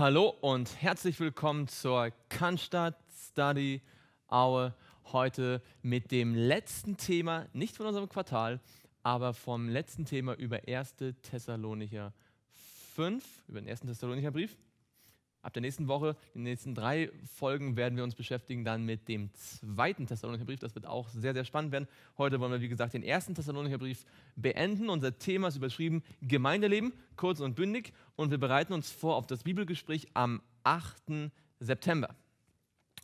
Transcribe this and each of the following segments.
Hallo und herzlich willkommen zur Cannstatt Study Hour. Heute mit dem letzten Thema, nicht von unserem Quartal, aber vom letzten Thema über 1. Thessalonicher 5, über den 1. Thessalonicher Brief. Ab der nächsten Woche, in den nächsten drei Folgen, werden wir uns beschäftigen dann mit dem zweiten Thessalonicher Brief. Das wird auch sehr, sehr spannend werden. Heute wollen wir, wie gesagt, den ersten Thessalonicher Brief beenden. Unser Thema ist überschrieben Gemeindeleben, kurz und bündig. Und wir bereiten uns vor auf das Bibelgespräch am 8. September.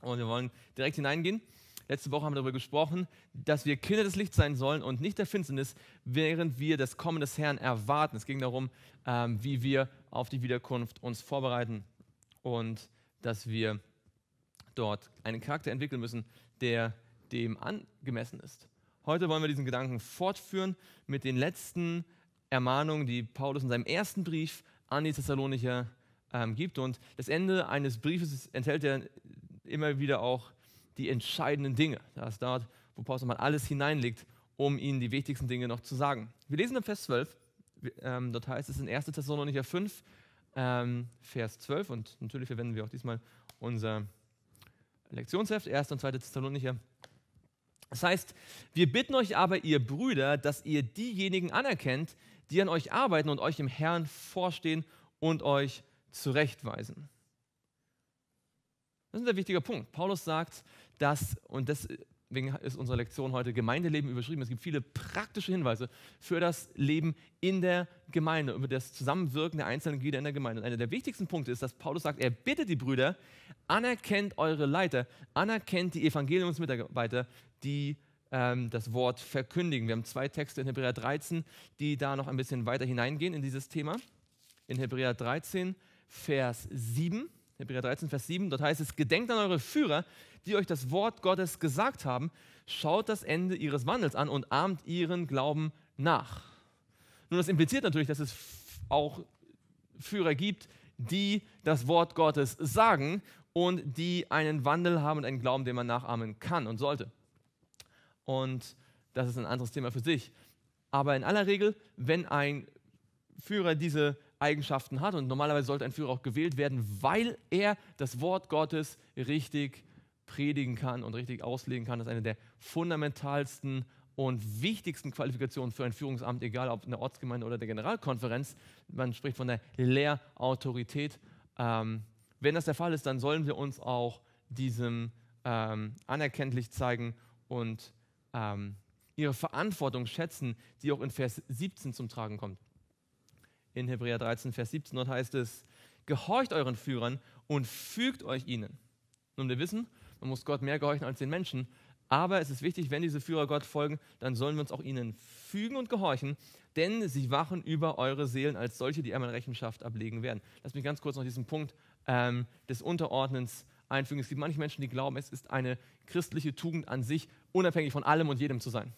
Und wir wollen direkt hineingehen. Letzte Woche haben wir darüber gesprochen, dass wir Kinder des Lichts sein sollen und nicht der Finsternis, während wir das Kommen des Herrn erwarten. Es ging darum, ähm, wie wir auf die Wiederkunft uns vorbereiten und dass wir dort einen Charakter entwickeln müssen, der dem angemessen ist. Heute wollen wir diesen Gedanken fortführen mit den letzten Ermahnungen, die Paulus in seinem ersten Brief an die Thessalonicher ähm, gibt. Und das Ende eines Briefes enthält ja immer wieder auch die entscheidenden Dinge. Das ist dort, wo Paulus nochmal alles hineinlegt, um ihnen die wichtigsten Dinge noch zu sagen. Wir lesen im Vers 12, ähm, dort heißt es in 1. Thessalonicher 5, ähm, Vers 12. Und natürlich verwenden wir auch diesmal unser Lektionsheft, 1. und 2. Thessalonicher. Das heißt, wir bitten euch aber, ihr Brüder, dass ihr diejenigen anerkennt, die an euch arbeiten und euch im Herrn vorstehen und euch zurechtweisen. Das ist ein sehr wichtiger Punkt. Paulus sagt, dass, und das Deswegen ist unsere Lektion heute Gemeindeleben überschrieben. Es gibt viele praktische Hinweise für das Leben in der Gemeinde, über das Zusammenwirken der einzelnen Glieder in der Gemeinde. Und einer der wichtigsten Punkte ist, dass Paulus sagt, er bittet die Brüder, anerkennt eure Leiter, anerkennt die Evangeliumsmitarbeiter, die ähm, das Wort verkündigen. Wir haben zwei Texte in Hebräer 13, die da noch ein bisschen weiter hineingehen in dieses Thema. In Hebräer 13, Vers 7 Hebräer 13, Vers 7, dort heißt es, gedenkt an eure Führer, die euch das Wort Gottes gesagt haben, schaut das Ende ihres Wandels an und ahmt ihren Glauben nach. Nun, das impliziert natürlich, dass es auch Führer gibt, die das Wort Gottes sagen und die einen Wandel haben und einen Glauben, den man nachahmen kann und sollte. Und das ist ein anderes Thema für sich. Aber in aller Regel, wenn ein Führer diese Eigenschaften hat. Und normalerweise sollte ein Führer auch gewählt werden, weil er das Wort Gottes richtig predigen kann und richtig auslegen kann. Das ist eine der fundamentalsten und wichtigsten Qualifikationen für ein Führungsamt, egal ob in der Ortsgemeinde oder der Generalkonferenz. Man spricht von der Lehrautorität. Ähm, wenn das der Fall ist, dann sollen wir uns auch diesem ähm, anerkenntlich zeigen und ähm, ihre Verantwortung schätzen, die auch in Vers 17 zum Tragen kommt in Hebräer 13, Vers 17. Dort heißt es, gehorcht euren Führern und fügt euch ihnen. Nun, wir wissen, man muss Gott mehr gehorchen als den Menschen, aber es ist wichtig, wenn diese Führer Gott folgen, dann sollen wir uns auch ihnen fügen und gehorchen, denn sie wachen über eure Seelen als solche, die einmal Rechenschaft ablegen werden. Lass mich ganz kurz noch diesen Punkt ähm, des Unterordnens einfügen. Es gibt manche Menschen, die glauben, es ist eine christliche Tugend an sich, unabhängig von allem und jedem zu sein.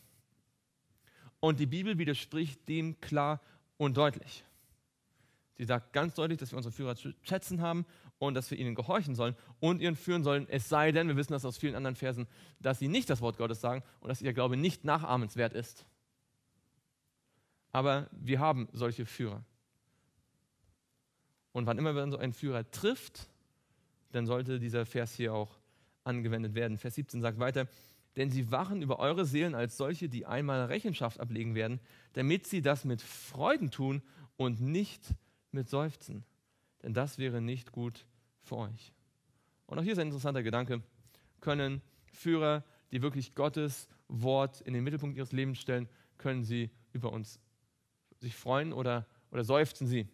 Und die Bibel widerspricht dem klar und deutlich. Sie sagt ganz deutlich, dass wir unsere Führer zu schätzen haben und dass wir ihnen gehorchen sollen und ihren führen sollen, es sei denn, wir wissen das aus vielen anderen Versen, dass sie nicht das Wort Gottes sagen und dass ihr Glaube nicht nachahmenswert ist. Aber wir haben solche Führer. Und wann immer man so einen Führer trifft, dann sollte dieser Vers hier auch angewendet werden. Vers 17 sagt weiter, denn sie wachen über eure Seelen als solche, die einmal Rechenschaft ablegen werden, damit sie das mit Freuden tun und nicht mit Seufzen, denn das wäre nicht gut für euch. Und auch hier ist ein interessanter Gedanke. Können Führer, die wirklich Gottes Wort in den Mittelpunkt ihres Lebens stellen, können sie über uns sich freuen oder, oder seufzen sie?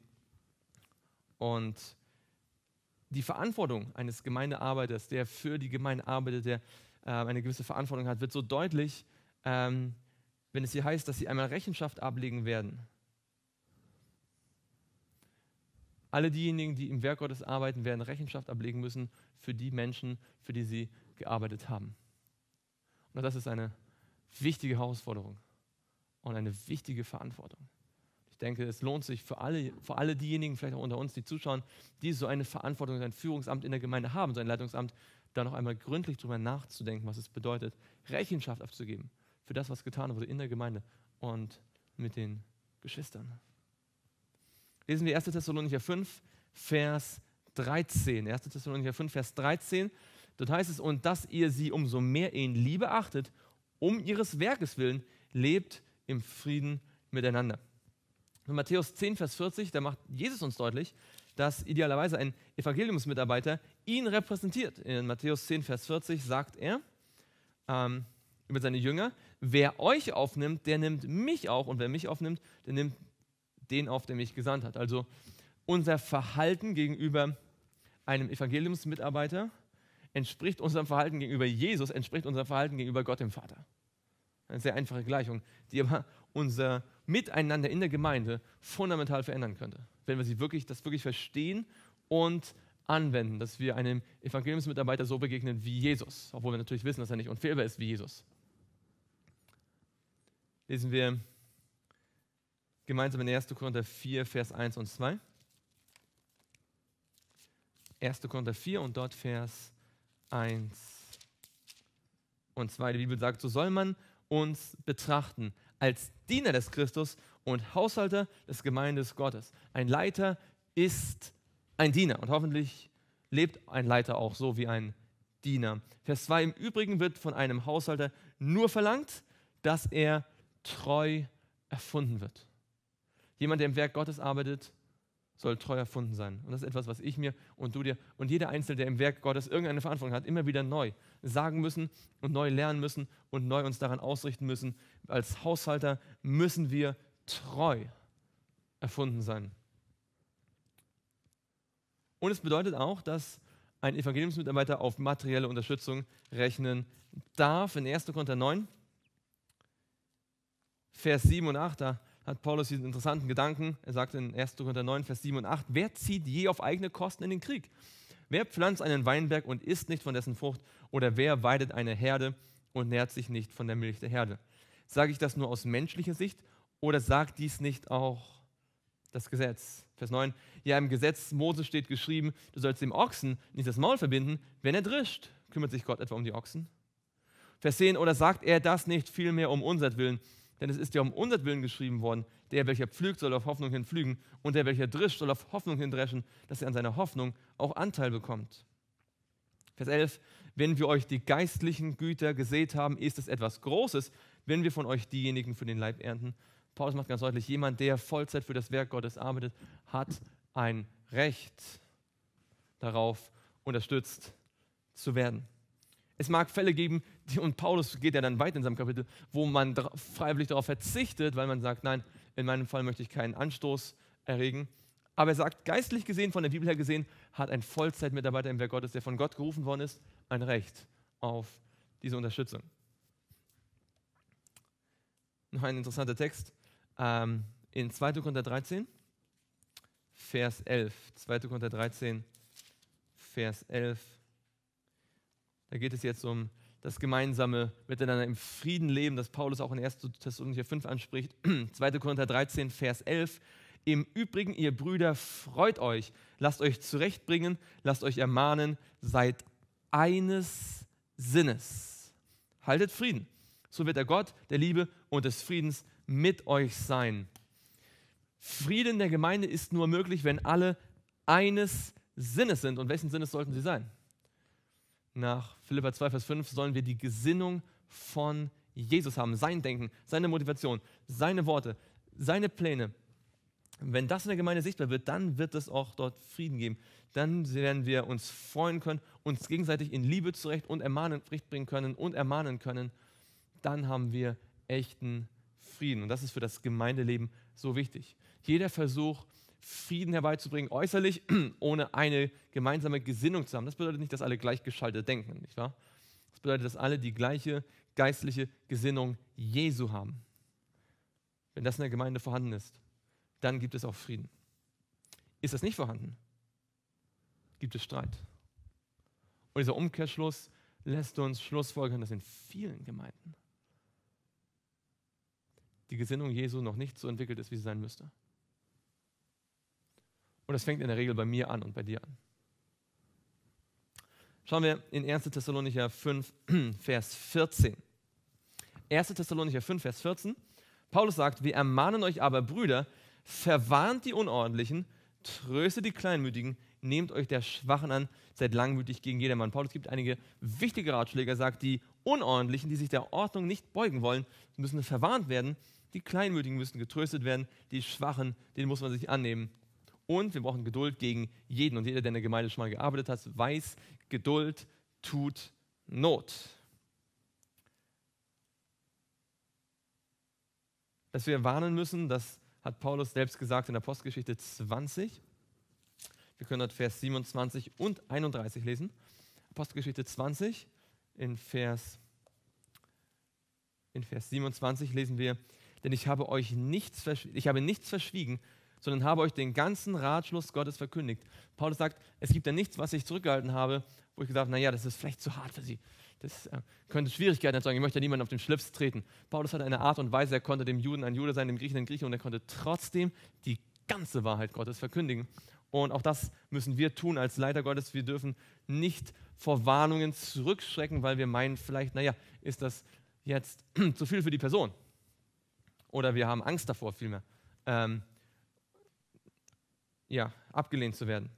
Und die Verantwortung eines Gemeindearbeiters, der für die Gemeinde arbeitet, der äh, eine gewisse Verantwortung hat, wird so deutlich, ähm, wenn es hier heißt, dass sie einmal Rechenschaft ablegen werden. Alle diejenigen, die im Werk Gottes arbeiten, werden Rechenschaft ablegen müssen für die Menschen, für die sie gearbeitet haben. Und das ist eine wichtige Herausforderung und eine wichtige Verantwortung. Ich denke, es lohnt sich für alle, für alle diejenigen, vielleicht auch unter uns, die zuschauen, die so eine Verantwortung, ein Führungsamt in der Gemeinde haben, so ein Leitungsamt, da noch einmal gründlich darüber nachzudenken, was es bedeutet, Rechenschaft abzugeben für das, was getan wurde in der Gemeinde und mit den Geschwistern. Lesen wir 1. Thessalonicher 5, Vers 13. 1. Thessalonicher 5, Vers 13. Dort heißt es, und dass ihr sie umso mehr in Liebe achtet, um ihres Werkes willen, lebt im Frieden miteinander. In Matthäus 10, Vers 40, da macht Jesus uns deutlich, dass idealerweise ein Evangeliumsmitarbeiter ihn repräsentiert. In Matthäus 10, Vers 40 sagt er ähm, über seine Jünger, wer euch aufnimmt, der nimmt mich auch und wer mich aufnimmt, der nimmt den auf, den mich gesandt hat. Also unser Verhalten gegenüber einem Evangeliumsmitarbeiter entspricht unserem Verhalten gegenüber Jesus, entspricht unserem Verhalten gegenüber Gott dem Vater. Eine sehr einfache Gleichung, die aber unser Miteinander in der Gemeinde fundamental verändern könnte, wenn wir sie wirklich, das wirklich verstehen und anwenden, dass wir einem Evangeliumsmitarbeiter so begegnen wie Jesus, obwohl wir natürlich wissen, dass er nicht unfehlbar ist wie Jesus. Lesen wir gemeinsam in 1. Korinther 4, Vers 1 und 2. 1. Korinther 4 und dort Vers 1 und 2. Die Bibel sagt, so soll man uns betrachten als Diener des Christus und Haushalter des Gemeindes Gottes. Ein Leiter ist ein Diener und hoffentlich lebt ein Leiter auch so wie ein Diener. Vers 2, im Übrigen wird von einem Haushalter nur verlangt, dass er treu erfunden wird. Jemand, der im Werk Gottes arbeitet, soll treu erfunden sein. Und das ist etwas, was ich mir und du dir und jeder Einzelne, der im Werk Gottes irgendeine Verantwortung hat, immer wieder neu sagen müssen und neu lernen müssen und neu uns daran ausrichten müssen. Als Haushalter müssen wir treu erfunden sein. Und es bedeutet auch, dass ein Evangeliumsmitarbeiter auf materielle Unterstützung rechnen darf. In 1. Korinther 9, Vers 7 und 8, da hat Paulus diesen interessanten Gedanken. Er sagt in 1. Korinther 9, Vers 7 und 8, wer zieht je auf eigene Kosten in den Krieg? Wer pflanzt einen Weinberg und isst nicht von dessen Frucht? Oder wer weidet eine Herde und nährt sich nicht von der Milch der Herde? Sage ich das nur aus menschlicher Sicht oder sagt dies nicht auch das Gesetz? Vers 9. Ja, im Gesetz Mose steht geschrieben, du sollst dem Ochsen nicht das Maul verbinden, wenn er drischt. Kümmert sich Gott etwa um die Ochsen? Vers 10. Oder sagt er das nicht vielmehr um unsertwillen? Willen? Denn es ist ja um unser Willen geschrieben worden, der, welcher pflügt, soll auf Hoffnung hin pflügen und der, welcher drischt, soll auf Hoffnung hin dreschen, dass er an seiner Hoffnung auch Anteil bekommt. Vers 11, wenn wir euch die geistlichen Güter gesät haben, ist es etwas Großes, wenn wir von euch diejenigen für den Leib ernten. Paulus macht ganz deutlich, jemand, der Vollzeit für das Werk Gottes arbeitet, hat ein Recht darauf, unterstützt zu werden. Es mag Fälle geben, die, und Paulus geht ja dann weiter in seinem Kapitel, wo man freiwillig darauf verzichtet, weil man sagt, nein, in meinem Fall möchte ich keinen Anstoß erregen. Aber er sagt, geistlich gesehen, von der Bibel her gesehen, hat ein Vollzeitmitarbeiter im Werk Gottes, der von Gott gerufen worden ist, ein Recht auf diese Unterstützung. Noch ein interessanter Text ähm, in 2. Korinther 13, Vers 11. 2. Korinther 13, Vers 11 da geht es jetzt um das gemeinsame Miteinander im Frieden leben, das Paulus auch in 1. Thessalonicher 5 anspricht. 2. Korinther 13, Vers 11. Im Übrigen, ihr Brüder, freut euch, lasst euch zurechtbringen, lasst euch ermahnen, seid eines Sinnes. Haltet Frieden. So wird der Gott der Liebe und des Friedens mit euch sein. Frieden der Gemeinde ist nur möglich, wenn alle eines Sinnes sind. Und welchen Sinnes sollten sie sein? nach Philippa 2, Vers 5 sollen wir die Gesinnung von Jesus haben, sein Denken, seine Motivation, seine Worte, seine Pläne. Wenn das in der Gemeinde sichtbar wird, dann wird es auch dort Frieden geben. Dann werden wir uns freuen können, uns gegenseitig in Liebe zurecht und ermahnen, bringen können und ermahnen können. Dann haben wir echten Frieden. Und das ist für das Gemeindeleben so wichtig. Jeder Versuch, Frieden herbeizubringen, äußerlich, ohne eine gemeinsame Gesinnung zu haben. Das bedeutet nicht, dass alle gleichgeschaltet denken, nicht wahr? Das bedeutet, dass alle die gleiche geistliche Gesinnung Jesu haben. Wenn das in der Gemeinde vorhanden ist, dann gibt es auch Frieden. Ist das nicht vorhanden, gibt es Streit. Und dieser Umkehrschluss lässt uns schlussfolgern, dass in vielen Gemeinden die Gesinnung Jesu noch nicht so entwickelt ist, wie sie sein müsste. Und das fängt in der Regel bei mir an und bei dir an. Schauen wir in 1. Thessalonicher 5, Vers 14. 1. Thessalonicher 5, Vers 14. Paulus sagt, wir ermahnen euch aber, Brüder, verwarnt die Unordentlichen, tröstet die Kleinmütigen, nehmt euch der Schwachen an, seid langmütig gegen jedermann. Paulus gibt einige wichtige Ratschläge, er sagt, die Unordentlichen, die sich der Ordnung nicht beugen wollen, müssen verwarnt werden, die Kleinmütigen müssen getröstet werden, die Schwachen, denen muss man sich annehmen und wir brauchen Geduld gegen jeden. Und jeder, der in der Gemeinde schon mal gearbeitet hat, weiß, Geduld tut Not. Dass wir warnen müssen, das hat Paulus selbst gesagt in der Postgeschichte 20. Wir können dort Vers 27 und 31 lesen. Postgeschichte 20, in Vers, in Vers 27 lesen wir, denn ich habe euch nichts, ich habe nichts verschwiegen, sondern habe euch den ganzen Ratschluss Gottes verkündigt. Paulus sagt, es gibt ja nichts, was ich zurückgehalten habe, wo ich gesagt habe, naja, das ist vielleicht zu hart für sie. Das äh, könnte Schwierigkeiten erzeugen. Ich möchte ja niemanden auf den Schlips treten. Paulus hatte eine Art und Weise, er konnte dem Juden ein Jude sein, dem Griechen ein Grieche und er konnte trotzdem die ganze Wahrheit Gottes verkündigen. Und auch das müssen wir tun als Leiter Gottes. Wir dürfen nicht vor Warnungen zurückschrecken, weil wir meinen vielleicht, naja, ist das jetzt zu viel für die Person? Oder wir haben Angst davor vielmehr. Ähm, ja, abgelehnt zu werden.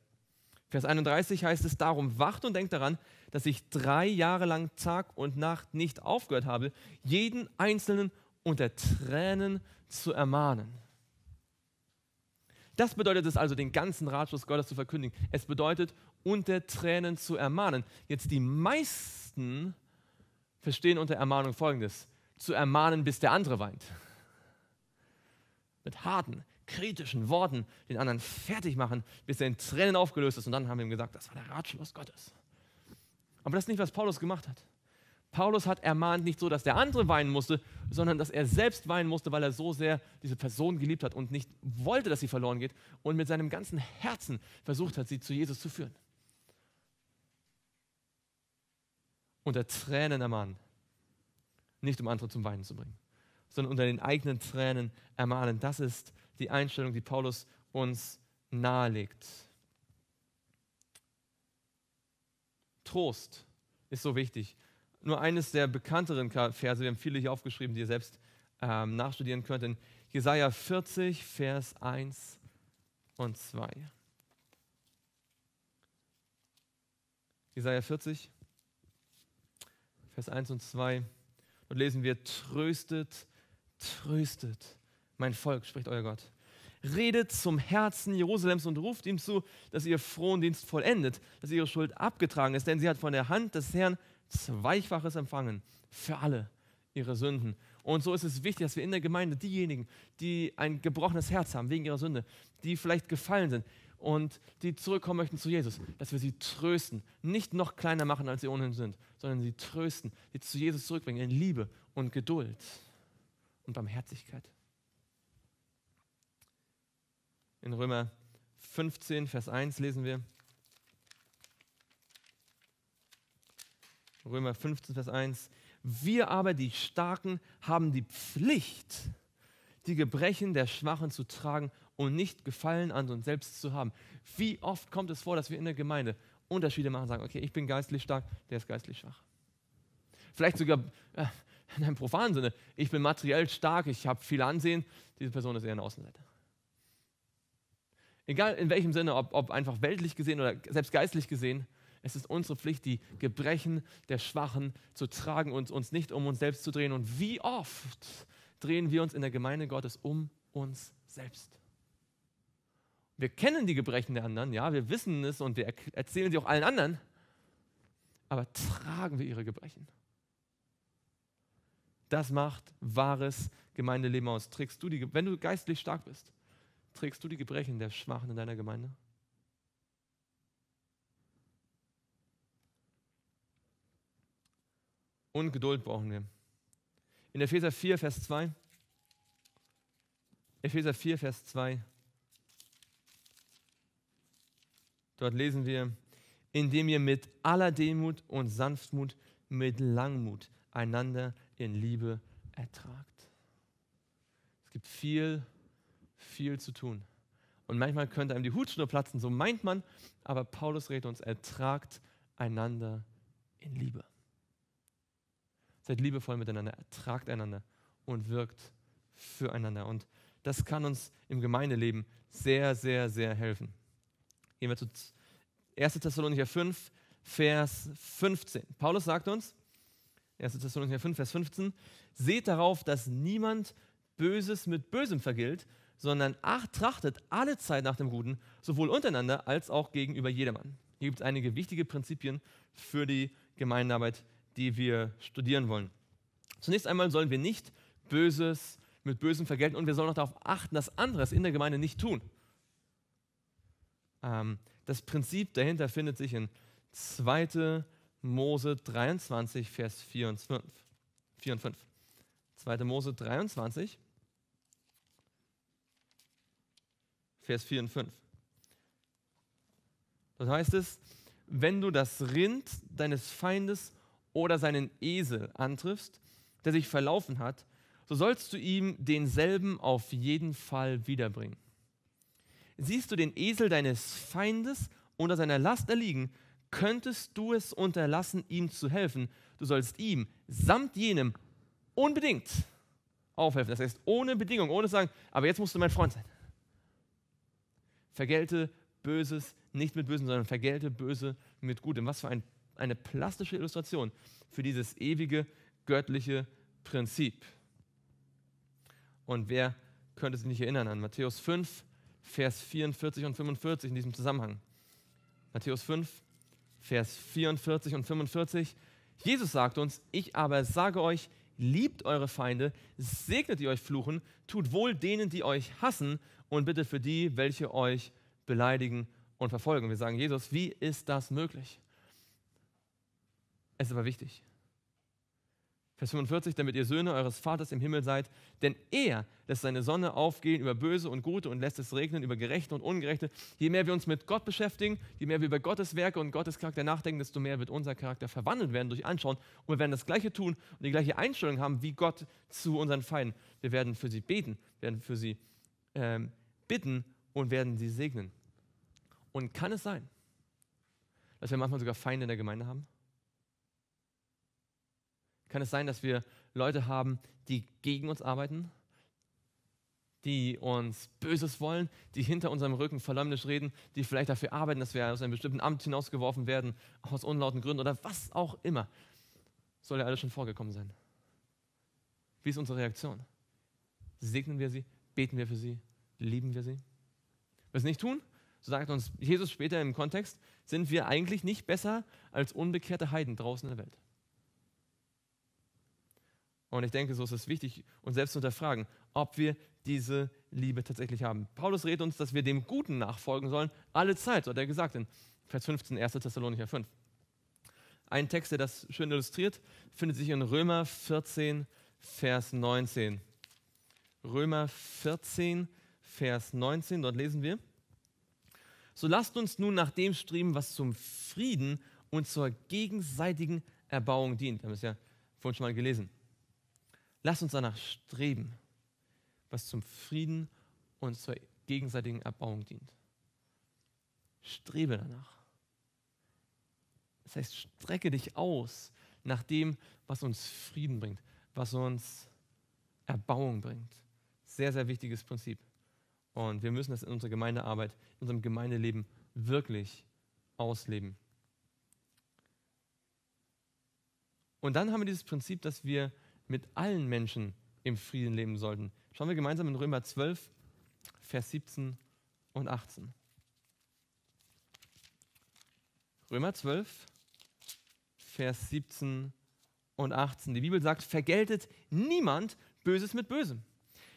Vers 31 heißt es darum, wacht und denkt daran, dass ich drei Jahre lang Tag und Nacht nicht aufgehört habe, jeden Einzelnen unter Tränen zu ermahnen. Das bedeutet es also, den ganzen Ratschluss Gottes zu verkündigen. Es bedeutet, unter Tränen zu ermahnen. Jetzt die meisten verstehen unter Ermahnung Folgendes. Zu ermahnen, bis der andere weint. Mit harten, kritischen Worten den anderen fertig machen, bis er in Tränen aufgelöst ist. Und dann haben wir ihm gesagt, das war der Ratschluss Gottes. Aber das ist nicht, was Paulus gemacht hat. Paulus hat ermahnt nicht so, dass der andere weinen musste, sondern dass er selbst weinen musste, weil er so sehr diese Person geliebt hat und nicht wollte, dass sie verloren geht und mit seinem ganzen Herzen versucht hat, sie zu Jesus zu führen. Unter Tränen ermahnen. Nicht um andere zum Weinen zu bringen, sondern unter den eigenen Tränen ermahnen. Das ist die Einstellung, die Paulus uns nahelegt. Trost ist so wichtig. Nur eines der bekannteren Verse, wir haben viele hier aufgeschrieben, die ihr selbst ähm, nachstudieren könnt, in Jesaja 40, Vers 1 und 2. Jesaja 40, Vers 1 und 2. Dort lesen wir: Tröstet, tröstet mein Volk, spricht euer Gott. Redet zum Herzen Jerusalems und ruft ihm zu, dass ihr frohen Dienst vollendet, dass ihre Schuld abgetragen ist, denn sie hat von der Hand des Herrn Zweifaches empfangen für alle ihre Sünden. Und so ist es wichtig, dass wir in der Gemeinde diejenigen, die ein gebrochenes Herz haben wegen ihrer Sünde, die vielleicht gefallen sind und die zurückkommen möchten zu Jesus, dass wir sie trösten, nicht noch kleiner machen, als sie ohnehin sind, sondern sie trösten, sie zu Jesus zurückbringen in Liebe und Geduld und Barmherzigkeit. In Römer 15, Vers 1 lesen wir. Römer 15, Vers 1. Wir aber, die Starken, haben die Pflicht, die Gebrechen der Schwachen zu tragen und nicht Gefallen an uns selbst zu haben. Wie oft kommt es vor, dass wir in der Gemeinde Unterschiede machen, sagen, okay, ich bin geistlich stark, der ist geistlich schwach. Vielleicht sogar äh, in einem profanen Sinne, ich bin materiell stark, ich habe viel Ansehen, diese Person ist eher eine Außenseiter. Egal in welchem Sinne, ob, ob einfach weltlich gesehen oder selbst geistlich gesehen, es ist unsere Pflicht, die Gebrechen der Schwachen zu tragen und uns nicht um uns selbst zu drehen. Und wie oft drehen wir uns in der Gemeinde Gottes um uns selbst? Wir kennen die Gebrechen der anderen, ja, wir wissen es und wir erzählen sie auch allen anderen, aber tragen wir ihre Gebrechen? Das macht wahres Gemeindeleben aus. Trägst du die, wenn du geistlich stark bist, trägst du die Gebrechen der Schwachen in deiner Gemeinde? Und Geduld brauchen wir. In Epheser 4, Vers 2. Epheser 4, Vers 2. Dort lesen wir, indem ihr mit aller Demut und Sanftmut, mit Langmut einander in Liebe ertragt. Es gibt viel viel zu tun. Und manchmal könnte einem die Hutschnur platzen, so meint man, aber Paulus rät uns, ertragt einander in Liebe. Seid liebevoll miteinander, ertragt einander und wirkt füreinander. Und das kann uns im Gemeindeleben sehr, sehr, sehr helfen. Gehen wir zu 1. Thessalonicher 5, Vers 15. Paulus sagt uns, 1. Thessalonicher 5, Vers 15, seht darauf, dass niemand Böses mit Bösem vergilt, sondern ach, trachtet alle Zeit nach dem Guten, sowohl untereinander als auch gegenüber jedermann. Hier gibt es einige wichtige Prinzipien für die Gemeindearbeit, die wir studieren wollen. Zunächst einmal sollen wir nicht Böses mit Bösem vergelten und wir sollen auch darauf achten, dass andere es in der Gemeinde nicht tun. Ähm, das Prinzip dahinter findet sich in 2. Mose 23, Vers 4 und 5. 4 und 5. 2. Mose 23, Vers 4 und 5. Das heißt es, wenn du das Rind deines Feindes oder seinen Esel antriffst, der sich verlaufen hat, so sollst du ihm denselben auf jeden Fall wiederbringen. Siehst du den Esel deines Feindes unter seiner Last erliegen, könntest du es unterlassen, ihm zu helfen. Du sollst ihm samt jenem unbedingt aufhelfen. Das heißt, ohne Bedingung, ohne zu sagen, aber jetzt musst du mein Freund sein. Vergelte Böses nicht mit Bösen, sondern vergelte Böse mit Gutem. Was für ein, eine plastische Illustration für dieses ewige göttliche Prinzip. Und wer könnte sich nicht erinnern an Matthäus 5, Vers 44 und 45 in diesem Zusammenhang? Matthäus 5, Vers 44 und 45. Jesus sagt uns, ich aber sage euch, liebt eure Feinde, segnet die euch fluchen, tut wohl denen, die euch hassen und bittet für die, welche euch beleidigen und verfolgen. Wir sagen, Jesus, wie ist das möglich? Es ist aber wichtig. Vers 45, damit ihr Söhne eures Vaters im Himmel seid, denn er lässt seine Sonne aufgehen über Böse und Gute und lässt es regnen über Gerechte und Ungerechte. Je mehr wir uns mit Gott beschäftigen, je mehr wir über Gottes Werke und Gottes Charakter nachdenken, desto mehr wird unser Charakter verwandelt werden durch Anschauen. Und wir werden das Gleiche tun und die gleiche Einstellung haben wie Gott zu unseren Feinden. Wir werden für sie beten, werden für sie ähm, bitten und werden sie segnen. Und kann es sein, dass wir manchmal sogar Feinde in der Gemeinde haben? Kann es sein, dass wir Leute haben, die gegen uns arbeiten, die uns Böses wollen, die hinter unserem Rücken verleumdisch reden, die vielleicht dafür arbeiten, dass wir aus einem bestimmten Amt hinausgeworfen werden, aus unlauten Gründen oder was auch immer? Soll ja alles schon vorgekommen sein. Wie ist unsere Reaktion? Segnen wir sie? Beten wir für sie? Lieben wir sie? Was nicht tun? So sagt uns Jesus später im Kontext, sind wir eigentlich nicht besser als unbekehrte Heiden draußen in der Welt. Und ich denke, so ist es wichtig, uns selbst zu unterfragen, ob wir diese Liebe tatsächlich haben. Paulus rät uns, dass wir dem Guten nachfolgen sollen, alle Zeit, so hat er gesagt in Vers 15, 1. Thessalonicher 5. Ein Text, der das schön illustriert, findet sich in Römer 14, Vers 19. Römer 14, Vers 19, dort lesen wir. So lasst uns nun nach dem streben, was zum Frieden und zur gegenseitigen Erbauung dient. Wir haben es ja vorhin schon mal gelesen. Lass uns danach streben, was zum Frieden und zur gegenseitigen Erbauung dient. Strebe danach. Das heißt, strecke dich aus nach dem, was uns Frieden bringt, was uns Erbauung bringt. Sehr, sehr wichtiges Prinzip. Und wir müssen das in unserer Gemeindearbeit, in unserem Gemeindeleben wirklich ausleben. Und dann haben wir dieses Prinzip, dass wir mit allen Menschen im Frieden leben sollten. Schauen wir gemeinsam in Römer 12, Vers 17 und 18. Römer 12, Vers 17 und 18. Die Bibel sagt, vergeltet niemand Böses mit Bösem.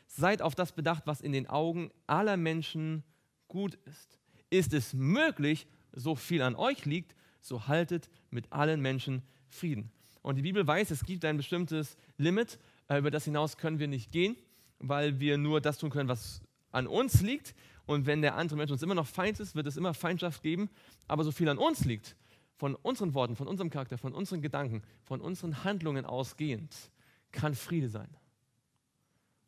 Seid auf das bedacht, was in den Augen aller Menschen gut ist. Ist es möglich, so viel an euch liegt, so haltet mit allen Menschen Frieden. Und die Bibel weiß, es gibt ein bestimmtes Limit, äh, über das hinaus können wir nicht gehen, weil wir nur das tun können, was an uns liegt. Und wenn der andere Mensch uns immer noch Feind ist, wird es immer Feindschaft geben. Aber so viel an uns liegt, von unseren Worten, von unserem Charakter, von unseren Gedanken, von unseren Handlungen ausgehend, kann Friede sein.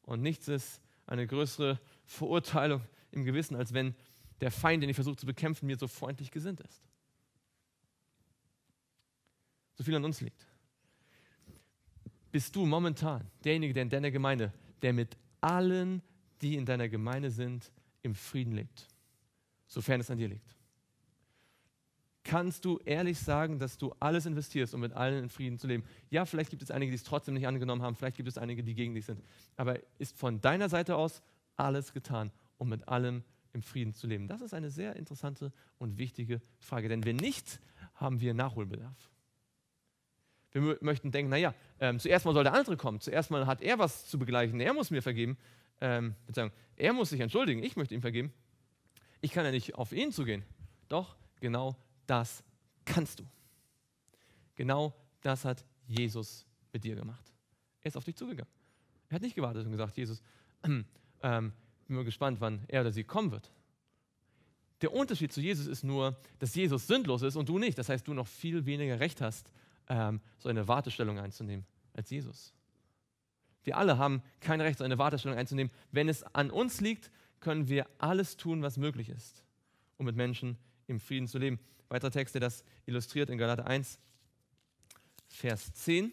Und nichts ist eine größere Verurteilung im Gewissen, als wenn der Feind, den ich versuche zu bekämpfen, mir so freundlich gesinnt ist. So viel an uns liegt bist du momentan derjenige, der in deiner Gemeinde, der mit allen, die in deiner Gemeinde sind, im Frieden lebt, sofern es an dir liegt. Kannst du ehrlich sagen, dass du alles investierst, um mit allen in Frieden zu leben? Ja, vielleicht gibt es einige, die es trotzdem nicht angenommen haben, vielleicht gibt es einige, die gegen dich sind. Aber ist von deiner Seite aus alles getan, um mit allem im Frieden zu leben? Das ist eine sehr interessante und wichtige Frage, denn wenn nicht, haben wir Nachholbedarf. Wir möchten denken, naja, ähm, zuerst mal soll der andere kommen, zuerst mal hat er was zu begleichen, er muss mir vergeben, ähm, er muss sich entschuldigen, ich möchte ihm vergeben. Ich kann ja nicht auf ihn zugehen. Doch genau das kannst du. Genau das hat Jesus mit dir gemacht. Er ist auf dich zugegangen. Er hat nicht gewartet und gesagt, Jesus, ähm, bin mal gespannt, wann er oder sie kommen wird. Der Unterschied zu Jesus ist nur, dass Jesus sündlos ist und du nicht. Das heißt, du noch viel weniger Recht hast, ähm, so eine Wartestellung einzunehmen als Jesus. Wir alle haben kein Recht, so eine Wartestellung einzunehmen. Wenn es an uns liegt, können wir alles tun, was möglich ist, um mit Menschen im Frieden zu leben. Weiterer Text, der das illustriert in Galater 1, Vers 10.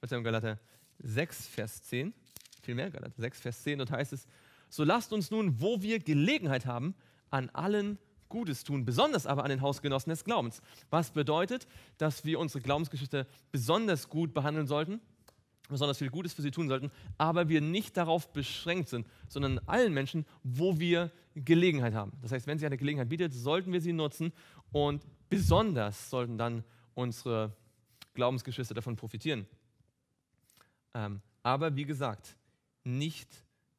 Beziehungsweise Galater 6, Vers 10. Vielmehr Galater 6, Vers 10. Dort heißt es, so lasst uns nun, wo wir Gelegenheit haben, an allen Gutes tun, besonders aber an den Hausgenossen des Glaubens. Was bedeutet, dass wir unsere Glaubensgeschichte besonders gut behandeln sollten, besonders viel Gutes für sie tun sollten, aber wir nicht darauf beschränkt sind, sondern allen Menschen, wo wir Gelegenheit haben. Das heißt, wenn sie eine Gelegenheit bietet, sollten wir sie nutzen und besonders sollten dann unsere Glaubensgeschwister davon profitieren. Ähm, aber wie gesagt, nicht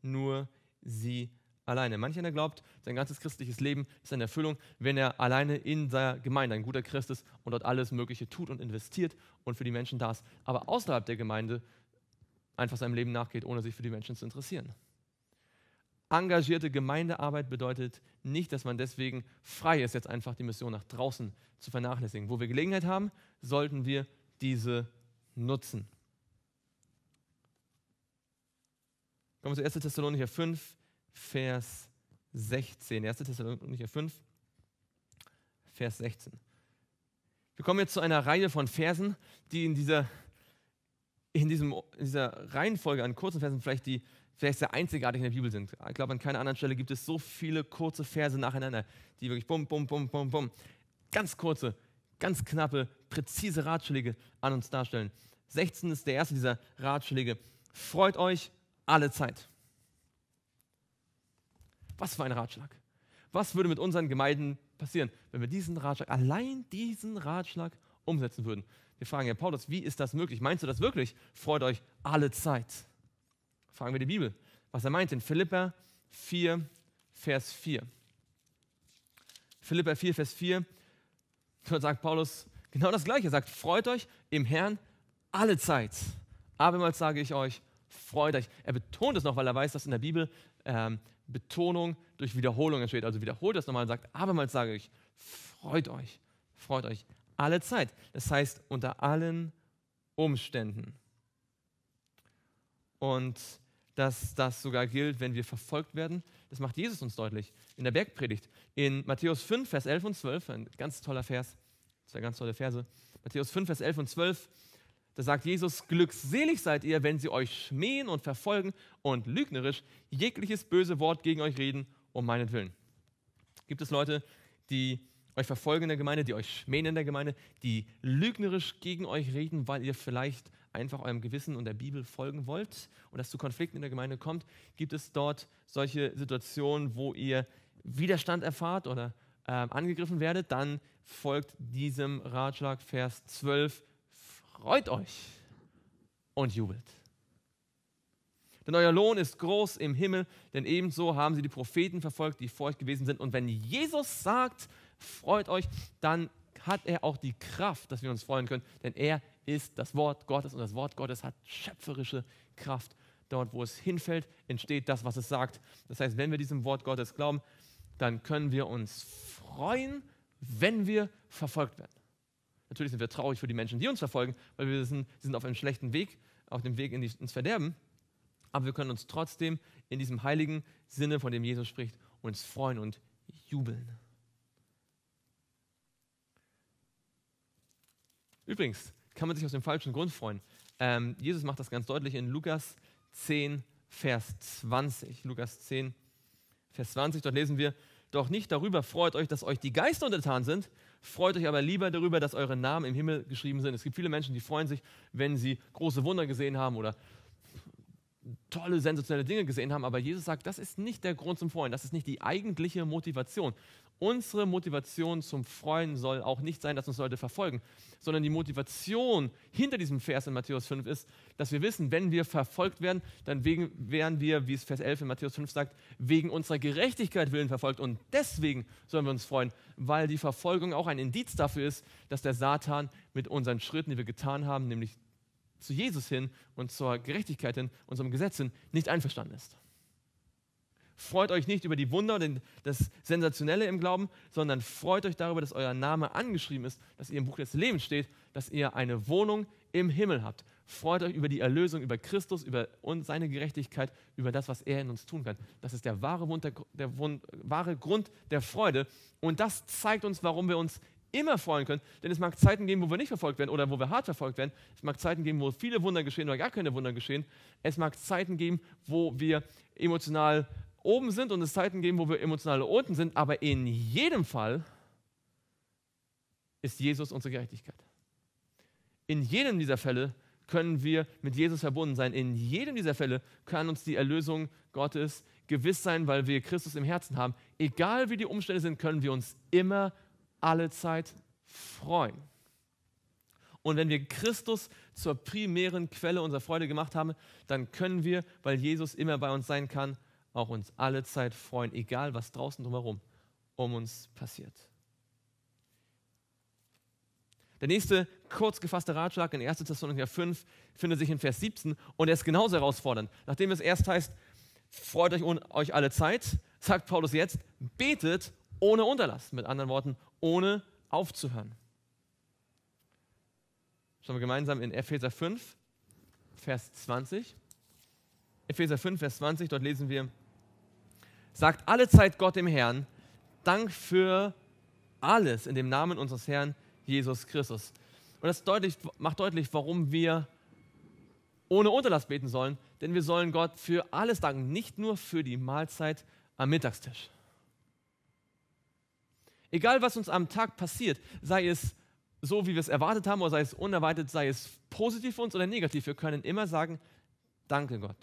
nur sie alleine. Manch einer glaubt, sein ganzes christliches Leben ist eine Erfüllung, wenn er alleine in seiner Gemeinde ein guter Christ ist und dort alles Mögliche tut und investiert und für die Menschen da ist. Aber außerhalb der Gemeinde einfach seinem Leben nachgeht, ohne sich für die Menschen zu interessieren. Engagierte Gemeindearbeit bedeutet nicht, dass man deswegen frei ist, jetzt einfach die Mission nach draußen zu vernachlässigen. Wo wir Gelegenheit haben, sollten wir diese nutzen. Kommen wir zu 1. Thessalonicher 5, Vers 16. 1. Thessalonicher 5, Vers 16. Wir kommen jetzt zu einer Reihe von Versen, die in dieser, in diesem, in dieser Reihenfolge an kurzen Versen vielleicht die vielleicht sehr einzigartig in der Bibel sind. Ich glaube, an keiner anderen Stelle gibt es so viele kurze Verse nacheinander, die wirklich bum, bum, bum, bum, bum, ganz kurze, ganz knappe, präzise Ratschläge an uns darstellen. 16 ist der erste dieser Ratschläge. Freut euch alle Zeit. Was für ein Ratschlag. Was würde mit unseren Gemeinden passieren, wenn wir diesen Ratschlag, allein diesen Ratschlag umsetzen würden? Wir fragen ja Paulus, wie ist das möglich? Meinst du das wirklich? Freut euch alle Zeit. Fragen wir die Bibel, was er meint in Philippa 4, Vers 4. Philippa 4, Vers 4, dort sagt Paulus genau das Gleiche. Er sagt, freut euch im Herrn alle Zeit. Abermals sage ich euch, freut euch. Er betont es noch, weil er weiß, dass in der Bibel ähm, Betonung durch Wiederholung entsteht. Also wiederholt das nochmal und sagt, abermals sage ich, freut euch, freut euch alle Zeit. Das heißt, unter allen Umständen. Und dass das sogar gilt, wenn wir verfolgt werden, das macht Jesus uns deutlich in der Bergpredigt. In Matthäus 5, Vers 11 und 12, ein ganz toller Vers, zwei ganz tolle Verse. Matthäus 5, Vers 11 und 12 da sagt Jesus, glückselig seid ihr, wenn sie euch schmähen und verfolgen und lügnerisch jegliches böse Wort gegen euch reden, um meinetwillen. Gibt es Leute, die euch verfolgen in der Gemeinde, die euch schmähen in der Gemeinde, die lügnerisch gegen euch reden, weil ihr vielleicht einfach eurem Gewissen und der Bibel folgen wollt und das zu Konflikten in der Gemeinde kommt? Gibt es dort solche Situationen, wo ihr Widerstand erfahrt oder äh, angegriffen werdet? Dann folgt diesem Ratschlag Vers 12 freut euch und jubelt. Denn euer Lohn ist groß im Himmel, denn ebenso haben sie die Propheten verfolgt, die vor euch gewesen sind. Und wenn Jesus sagt, freut euch, dann hat er auch die Kraft, dass wir uns freuen können, denn er ist das Wort Gottes und das Wort Gottes hat schöpferische Kraft. Dort, wo es hinfällt, entsteht das, was es sagt. Das heißt, wenn wir diesem Wort Gottes glauben, dann können wir uns freuen, wenn wir verfolgt werden. Natürlich sind wir traurig für die Menschen, die uns verfolgen, weil wir wissen, sie sind auf einem schlechten Weg, auf dem Weg in die, ins Verderben. Aber wir können uns trotzdem in diesem heiligen Sinne, von dem Jesus spricht, uns freuen und jubeln. Übrigens kann man sich aus dem falschen Grund freuen. Ähm, Jesus macht das ganz deutlich in Lukas 10, Vers 20. Lukas 10, Vers 20, dort lesen wir, doch nicht darüber freut euch, dass euch die Geister untertan sind, Freut euch aber lieber darüber, dass eure Namen im Himmel geschrieben sind. Es gibt viele Menschen, die freuen sich, wenn sie große Wunder gesehen haben oder tolle, sensationelle Dinge gesehen haben. Aber Jesus sagt, das ist nicht der Grund zum Freuen. Das ist nicht die eigentliche Motivation unsere Motivation zum Freuen soll auch nicht sein, dass uns Leute verfolgen, sondern die Motivation hinter diesem Vers in Matthäus 5 ist, dass wir wissen, wenn wir verfolgt werden, dann wegen, werden wir, wie es Vers 11 in Matthäus 5 sagt, wegen unserer Gerechtigkeit willen verfolgt. Und deswegen sollen wir uns freuen, weil die Verfolgung auch ein Indiz dafür ist, dass der Satan mit unseren Schritten, die wir getan haben, nämlich zu Jesus hin und zur Gerechtigkeit hin, unserem Gesetz hin, nicht einverstanden ist. Freut euch nicht über die Wunder und das Sensationelle im Glauben, sondern freut euch darüber, dass euer Name angeschrieben ist, dass ihr im Buch des Lebens steht, dass ihr eine Wohnung im Himmel habt. Freut euch über die Erlösung, über Christus, über und seine Gerechtigkeit, über das, was er in uns tun kann. Das ist der wahre, Wund, der Wund, wahre Grund der Freude. Und das zeigt uns, warum wir uns immer freuen können. Denn es mag Zeiten geben, wo wir nicht verfolgt werden oder wo wir hart verfolgt werden. Es mag Zeiten geben, wo viele Wunder geschehen oder gar keine Wunder geschehen. Es mag Zeiten geben, wo wir emotional oben sind und es Zeiten geben, wo wir emotional unten sind, aber in jedem Fall ist Jesus unsere Gerechtigkeit. In jedem dieser Fälle können wir mit Jesus verbunden sein. In jedem dieser Fälle kann uns die Erlösung Gottes gewiss sein, weil wir Christus im Herzen haben. Egal wie die Umstände sind, können wir uns immer alle Zeit freuen. Und wenn wir Christus zur primären Quelle unserer Freude gemacht haben, dann können wir, weil Jesus immer bei uns sein kann, auch uns alle Zeit freuen, egal was draußen drumherum um uns passiert. Der nächste kurz gefasste Ratschlag in 1. Thessalonicher 5 findet sich in Vers 17 und er ist genauso herausfordernd. Nachdem es erst heißt, freut euch, euch alle Zeit, sagt Paulus jetzt, betet ohne Unterlass. Mit anderen Worten, ohne aufzuhören. Schauen wir gemeinsam in Epheser 5, Vers 20. Epheser 5, Vers 20, dort lesen wir, Sagt alle Zeit Gott dem Herrn, Dank für alles in dem Namen unseres Herrn Jesus Christus. Und das deutlich, macht deutlich, warum wir ohne Unterlass beten sollen, denn wir sollen Gott für alles danken, nicht nur für die Mahlzeit am Mittagstisch. Egal, was uns am Tag passiert, sei es so, wie wir es erwartet haben, oder sei es unerwartet, sei es positiv für uns oder negativ, wir können immer sagen, danke Gott.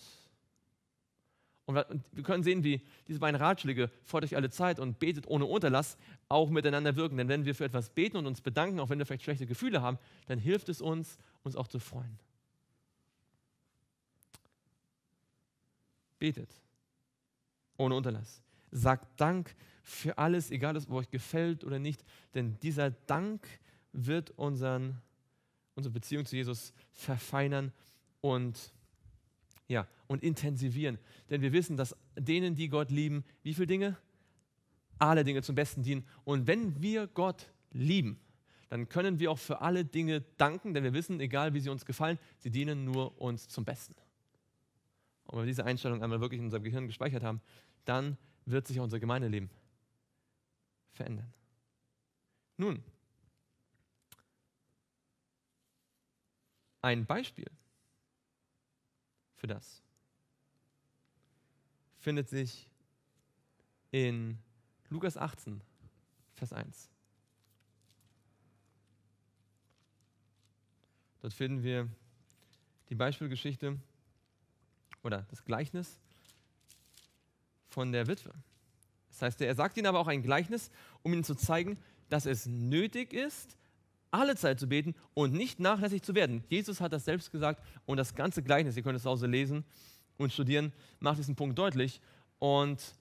Und wir können sehen, wie diese beiden Ratschläge, fordert euch alle Zeit und betet ohne Unterlass, auch miteinander wirken. Denn wenn wir für etwas beten und uns bedanken, auch wenn wir vielleicht schlechte Gefühle haben, dann hilft es uns, uns auch zu freuen. Betet ohne Unterlass. Sagt Dank für alles, egal ob es euch gefällt oder nicht, denn dieser Dank wird unseren, unsere Beziehung zu Jesus verfeinern und ja, und intensivieren. Denn wir wissen, dass denen, die Gott lieben, wie viele Dinge? Alle Dinge zum Besten dienen. Und wenn wir Gott lieben, dann können wir auch für alle Dinge danken, denn wir wissen, egal wie sie uns gefallen, sie dienen nur uns zum Besten. Und wenn wir diese Einstellung einmal wirklich in unserem Gehirn gespeichert haben, dann wird sich auch unser Gemeindeleben verändern. Nun, ein Beispiel für das? Findet sich in Lukas 18, Vers 1. Dort finden wir die Beispielgeschichte oder das Gleichnis von der Witwe. Das heißt, er sagt ihnen aber auch ein Gleichnis, um ihnen zu zeigen, dass es nötig ist, alle Zeit zu beten und nicht nachlässig zu werden. Jesus hat das selbst gesagt und das ganze Gleichnis, ihr könnt es zu Hause lesen und studieren, macht diesen Punkt deutlich. Und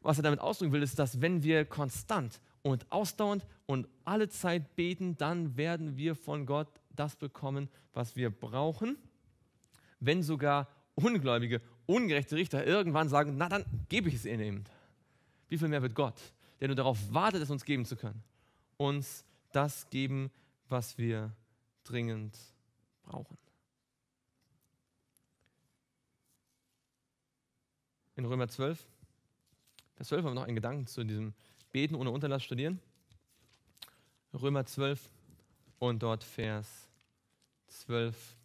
was er damit ausdrücken will, ist, dass wenn wir konstant und ausdauernd und alle Zeit beten, dann werden wir von Gott das bekommen, was wir brauchen. Wenn sogar ungläubige, ungerechte Richter irgendwann sagen, na dann gebe ich es ihnen eben. Wie viel mehr wird Gott, der nur darauf wartet, es uns geben zu können, uns geben? das geben, was wir dringend brauchen. In Römer 12, Vers 12 haben wir noch einen Gedanken zu diesem Beten ohne Unterlass studieren. Römer 12 und dort Vers 12.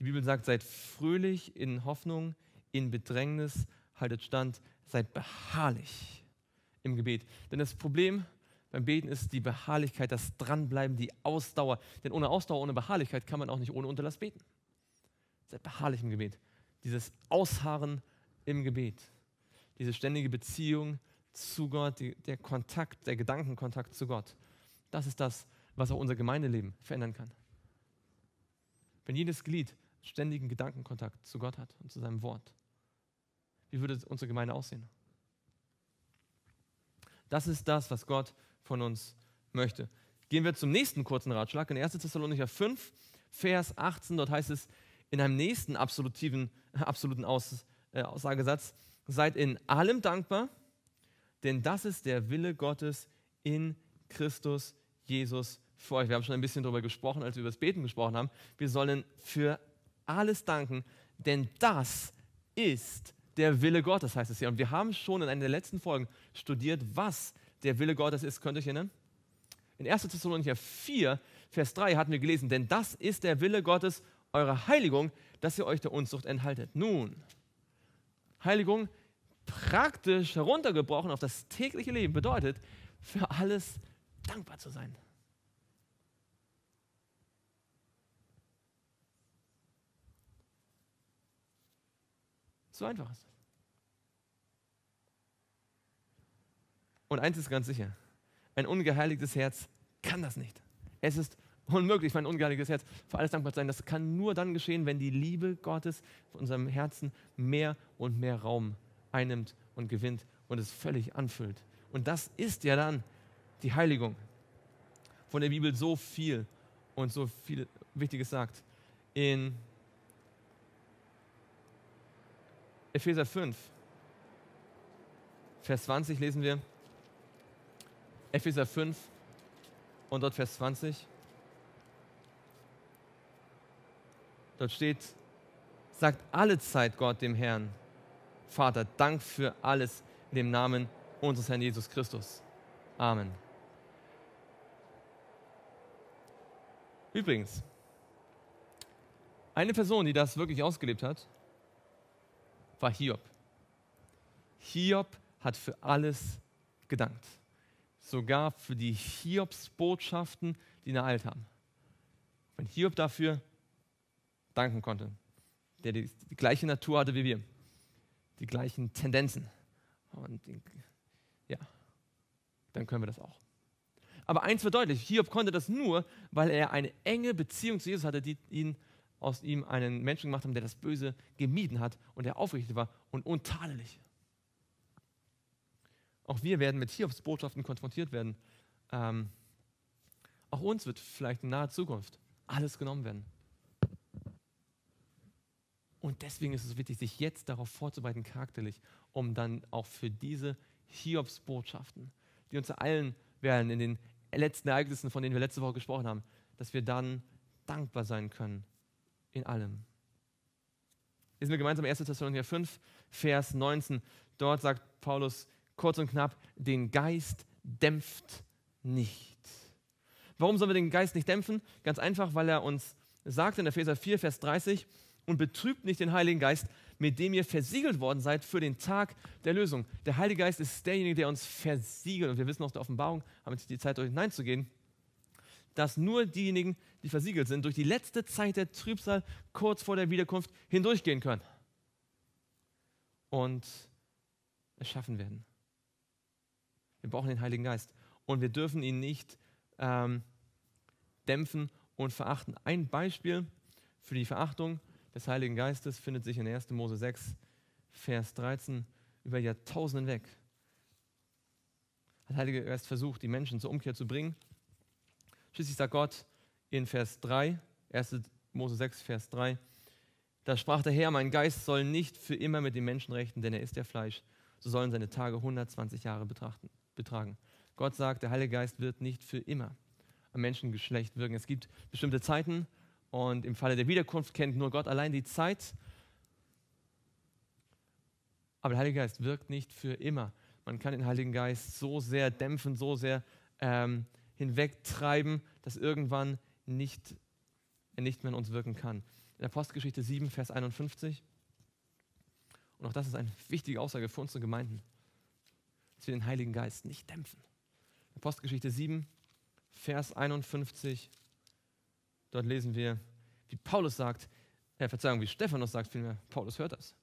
Die Bibel sagt, seid fröhlich in Hoffnung, in Bedrängnis, haltet stand, seid beharrlich im Gebet. Denn das Problem beim Beten ist die Beharrlichkeit, das Dranbleiben, die Ausdauer. Denn ohne Ausdauer, ohne Beharrlichkeit kann man auch nicht ohne Unterlass beten. Seid beharrlich im Gebet. Dieses Ausharren im Gebet. Diese ständige Beziehung zu Gott, die, der Kontakt, der Gedankenkontakt zu Gott. Das ist das, was auch unser Gemeindeleben verändern kann. Wenn jedes Glied ständigen Gedankenkontakt zu Gott hat und zu seinem Wort, wie würde unsere Gemeinde aussehen? Das ist das, was Gott von uns möchte. Gehen wir zum nächsten kurzen Ratschlag. In 1. Thessalonicher 5, Vers 18, dort heißt es in einem nächsten absolutiven, absoluten Aus, äh, Aussagesatz, seid in allem dankbar, denn das ist der Wille Gottes in Christus Jesus für euch. Wir haben schon ein bisschen darüber gesprochen, als wir über das Beten gesprochen haben. Wir sollen für alles danken, denn das ist der Wille Gottes, heißt es hier. Und wir haben schon in einer der letzten Folgen studiert, was der Wille Gottes ist. Könnt ihr euch erinnern? In 1. Thessalonicher 4, Vers 3 hatten wir gelesen, denn das ist der Wille Gottes, eure Heiligung, dass ihr euch der Unzucht enthaltet. Nun, Heiligung praktisch heruntergebrochen auf das tägliche Leben bedeutet, für alles dankbar zu sein. So einfach ist es. Und eins ist ganz sicher: Ein ungeheiligtes Herz kann das nicht. Es ist unmöglich, mein ungeheiliges Herz für alles dankbar zu sein. Das kann nur dann geschehen, wenn die Liebe Gottes von unserem Herzen mehr und mehr Raum einnimmt und gewinnt und es völlig anfüllt. Und das ist ja dann die Heiligung, von der Bibel so viel und so viel Wichtiges sagt. In Epheser 5, Vers 20 lesen wir. Epheser 5 und dort Vers 20. Dort steht, sagt alle Zeit Gott dem Herrn, Vater, Dank für alles in dem Namen unseres Herrn Jesus Christus. Amen. Übrigens, eine Person, die das wirklich ausgelebt hat, war Hiob. Hiob hat für alles gedankt. Sogar für die Hiobsbotschaften, die ihn ereilt haben. Wenn Hiob dafür danken konnte, der die, die gleiche Natur hatte wie wir, die gleichen Tendenzen. Und die, ja, dann können wir das auch. Aber eins wird deutlich: Hiob konnte das nur, weil er eine enge Beziehung zu Jesus hatte, die ihn aus ihm einen Menschen gemacht haben, der das Böse gemieden hat und der aufrichtig war und untadelig. Auch wir werden mit Hiobs Botschaften konfrontiert werden. Ähm, auch uns wird vielleicht in naher Zukunft alles genommen werden. Und deswegen ist es wichtig, sich jetzt darauf vorzubereiten, charakterlich, um dann auch für diese Hiobs-Botschaften, die uns allen werden in den letzten Ereignissen, von denen wir letzte Woche gesprochen haben, dass wir dann dankbar sein können in allem. Lesen wir gemeinsam 1. Thessalonicher 5, Vers 19. Dort sagt Paulus kurz und knapp, den Geist dämpft nicht. Warum sollen wir den Geist nicht dämpfen? Ganz einfach, weil er uns sagt in Epheser 4, Vers 30, und betrübt nicht den Heiligen Geist, mit dem ihr versiegelt worden seid für den Tag der Lösung. Der Heilige Geist ist derjenige, der uns versiegelt. Und wir wissen aus der Offenbarung, haben jetzt die Zeit, durch hineinzugehen, dass nur diejenigen, die versiegelt sind, durch die letzte Zeit der Trübsal kurz vor der Wiederkunft hindurchgehen können und es schaffen werden. Wir brauchen den Heiligen Geist und wir dürfen ihn nicht ähm, dämpfen und verachten. Ein Beispiel für die Verachtung des Heiligen Geistes findet sich in 1. Mose 6, Vers 13 über Jahrtausenden weg. Hat der Heilige Geist versucht, die Menschen zur Umkehr zu bringen Schließlich sagt Gott in Vers 3, 1. Mose 6, Vers 3, da sprach der Herr, mein Geist soll nicht für immer mit den Menschen rechten, denn er ist ja Fleisch. So sollen seine Tage 120 Jahre betragen. Gott sagt, der Heilige Geist wird nicht für immer am Menschengeschlecht wirken. Es gibt bestimmte Zeiten und im Falle der Wiederkunft kennt nur Gott allein die Zeit. Aber der Heilige Geist wirkt nicht für immer. Man kann den Heiligen Geist so sehr dämpfen, so sehr ähm, hinwegtreiben, dass irgendwann nicht, nicht mehr in uns wirken kann. In der Postgeschichte 7, Vers 51. Und auch das ist eine wichtige Aussage für unsere Gemeinden, dass wir den Heiligen Geist nicht dämpfen. In der Postgeschichte 7, Vers 51. Dort lesen wir, wie Paulus sagt, äh, Verzeihung, wie Stephanus sagt vielmehr, Paulus hört das,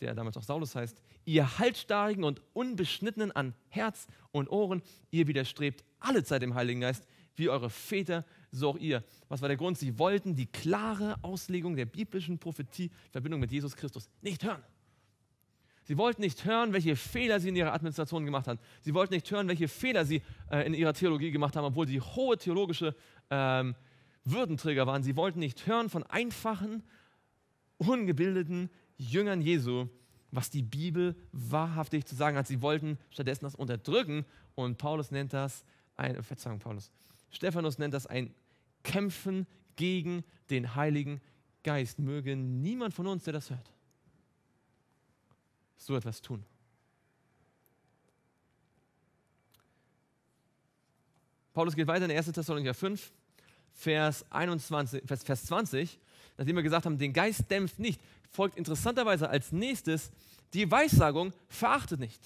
der damals auch Saulus heißt, ihr halsstarrigen und unbeschnittenen an Herz und Ohren, ihr widerstrebt alle Zeit im Heiligen Geist, wie eure Väter, so auch ihr. Was war der Grund? Sie wollten die klare Auslegung der biblischen Prophetie in Verbindung mit Jesus Christus nicht hören. Sie wollten nicht hören, welche Fehler sie in ihrer Administration gemacht haben. Sie wollten nicht hören, welche Fehler sie äh, in ihrer Theologie gemacht haben, obwohl sie hohe theologische ähm, Würdenträger waren. Sie wollten nicht hören von einfachen, ungebildeten Jüngern Jesu, was die Bibel wahrhaftig zu sagen hat. Sie wollten stattdessen das unterdrücken und Paulus nennt das ein, Verzeihung, Paulus, Stephanus nennt das ein Kämpfen gegen den Heiligen Geist. Möge niemand von uns, der das hört, so etwas tun. Paulus geht weiter in 1. Thessalonicher 5, Vers, 21, Vers, Vers 20, nachdem wir gesagt haben, den Geist dämpft nicht, folgt interessanterweise als nächstes die Weissagung verachtet nicht.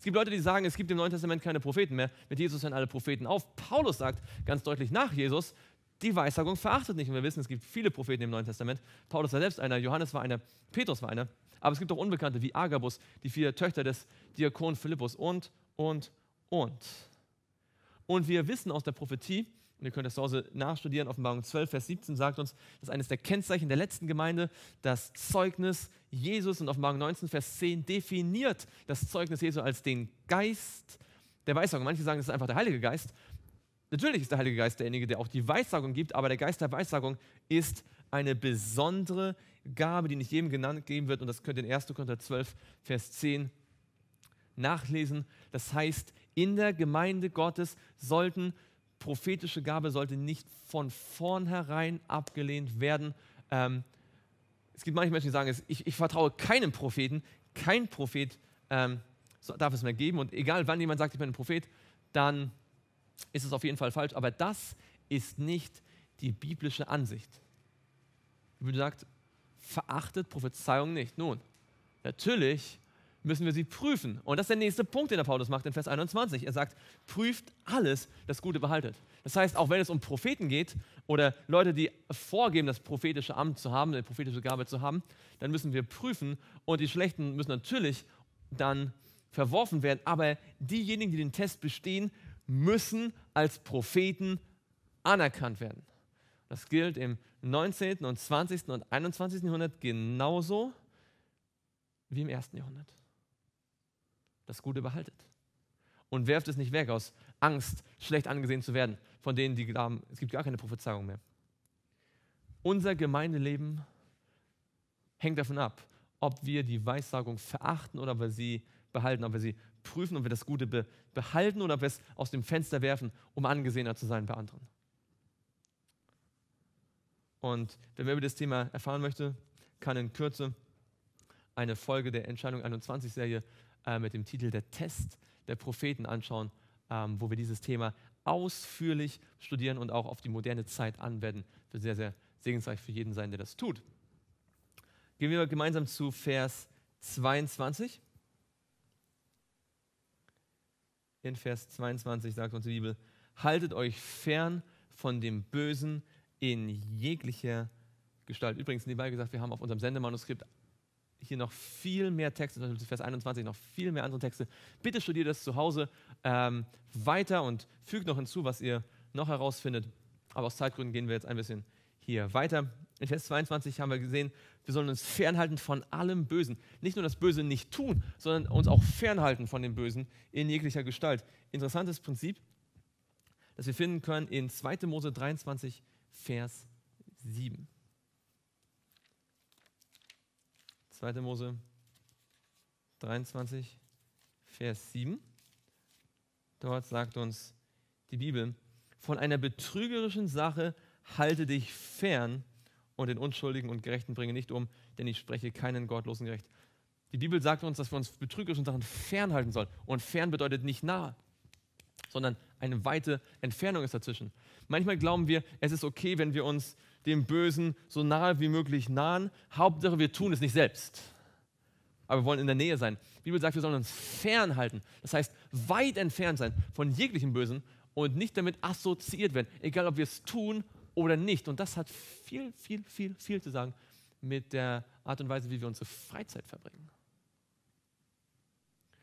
Es gibt Leute, die sagen, es gibt im Neuen Testament keine Propheten mehr. Mit Jesus hören alle Propheten auf. Paulus sagt ganz deutlich nach Jesus, die Weissagung verachtet nicht. Und wir wissen, es gibt viele Propheten im Neuen Testament. Paulus war selbst einer, Johannes war einer, Petrus war einer. Aber es gibt auch Unbekannte wie Agabus, die vier Töchter des Diakon Philippus und, und, und. Und wir wissen aus der Prophetie, und ihr könnt das zu Hause nachstudieren, Offenbarung 12, Vers 17 sagt uns, dass eines der Kennzeichen der letzten Gemeinde das Zeugnis Jesus und Offenbarung 19, Vers 10 definiert das Zeugnis Jesu als den Geist der Weissagung. Manche sagen, es ist einfach der Heilige Geist. Natürlich ist der Heilige Geist derjenige, der auch die Weissagung gibt, aber der Geist der Weissagung ist eine besondere Gabe, die nicht jedem genannt geben wird. Und das könnt ihr in 1. Korinther 12, Vers 10 nachlesen. Das heißt, in der Gemeinde Gottes sollten prophetische Gabe sollte nicht von vornherein abgelehnt werden. Ähm, es gibt manche Menschen, die sagen, ich, ich vertraue keinem Propheten, kein Prophet ähm, darf es mehr geben. Und egal, wann jemand sagt, ich bin ein Prophet, dann ist es auf jeden Fall falsch. Aber das ist nicht die biblische Ansicht. Die Bibel sagt, verachtet Prophezeiung nicht. Nun, natürlich müssen wir sie prüfen. Und das ist der nächste Punkt, den der Paulus macht in Vers 21. Er sagt, prüft alles, das Gute behaltet. Das heißt, auch wenn es um Propheten geht oder Leute, die vorgeben, das prophetische Amt zu haben, eine prophetische Gabe zu haben, dann müssen wir prüfen und die Schlechten müssen natürlich dann verworfen werden. Aber diejenigen, die den Test bestehen, müssen als Propheten anerkannt werden. Das gilt im 19. und 20. und 21. Jahrhundert genauso wie im 1. Jahrhundert das Gute behaltet. Und werft es nicht weg aus Angst, schlecht angesehen zu werden, von denen, die glauben, es gibt gar keine Prophezeiung mehr. Unser Gemeindeleben hängt davon ab, ob wir die Weissagung verachten oder ob wir sie behalten, ob wir sie prüfen, ob wir das Gute be behalten oder ob wir es aus dem Fenster werfen, um angesehener zu sein bei anderen. Und wer mehr über das Thema erfahren möchte, kann in Kürze eine Folge der Entscheidung 21-Serie äh, mit dem Titel Der Test der Propheten anschauen, ähm, wo wir dieses Thema ausführlich studieren und auch auf die moderne Zeit anwenden. Wird sehr, sehr segensreich für jeden sein, der das tut. Gehen wir mal gemeinsam zu Vers 22. In Vers 22 sagt uns die Bibel, haltet euch fern von dem Bösen in jeglicher Gestalt. Übrigens, nebenbei gesagt, wir haben auf unserem Sendemanuskript hier noch viel mehr Texte, zum Beispiel Vers 21, noch viel mehr andere Texte. Bitte studiert das zu Hause ähm, weiter und fügt noch hinzu, was ihr noch herausfindet. Aber aus Zeitgründen gehen wir jetzt ein bisschen hier weiter. In Vers 22 haben wir gesehen, wir sollen uns fernhalten von allem Bösen. Nicht nur das Böse nicht tun, sondern uns auch fernhalten von dem Bösen in jeglicher Gestalt. Interessantes Prinzip, das wir finden können in 2. Mose 23, Vers 7. 2. Mose 23, Vers 7. Dort sagt uns die Bibel, von einer betrügerischen Sache halte dich fern und den Unschuldigen und Gerechten bringe nicht um, denn ich spreche keinen gottlosen Gerecht. Die Bibel sagt uns, dass wir uns betrügerischen Sachen fernhalten sollen. Und fern bedeutet nicht nah, sondern eine weite Entfernung ist dazwischen. Manchmal glauben wir, es ist okay, wenn wir uns dem Bösen so nahe wie möglich nahen. Hauptsache, wir tun es nicht selbst. Aber wir wollen in der Nähe sein. Die Bibel sagt, wir sollen uns fernhalten. Das heißt, weit entfernt sein von jeglichem Bösen und nicht damit assoziiert werden, egal ob wir es tun oder nicht. Und das hat viel, viel, viel, viel zu sagen mit der Art und Weise, wie wir unsere Freizeit verbringen.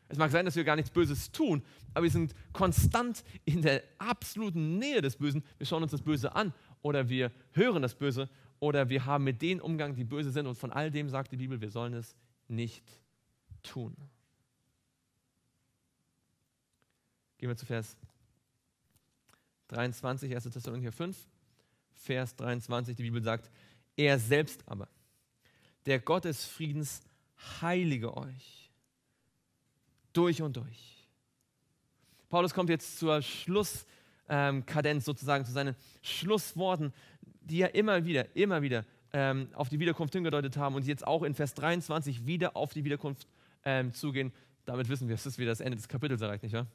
Es mag sein, dass wir gar nichts Böses tun, aber wir sind konstant in der absoluten Nähe des Bösen. Wir schauen uns das Böse an oder wir hören das Böse oder wir haben mit denen Umgang, die böse sind. Und von all dem sagt die Bibel, wir sollen es nicht tun. Gehen wir zu Vers 23, 1. Thessalonicher 5, Vers 23. Die Bibel sagt: Er selbst aber, der Gott des Friedens, heilige euch durch und durch. Paulus kommt jetzt zur Schlusskadenz ähm, sozusagen, zu seinen Schlussworten, die ja immer wieder, immer wieder ähm, auf die Wiederkunft hingedeutet haben und jetzt auch in Vers 23 wieder auf die Wiederkunft ähm, zugehen. Damit wissen wir, es ist wieder das Ende des Kapitels erreicht, nicht wahr?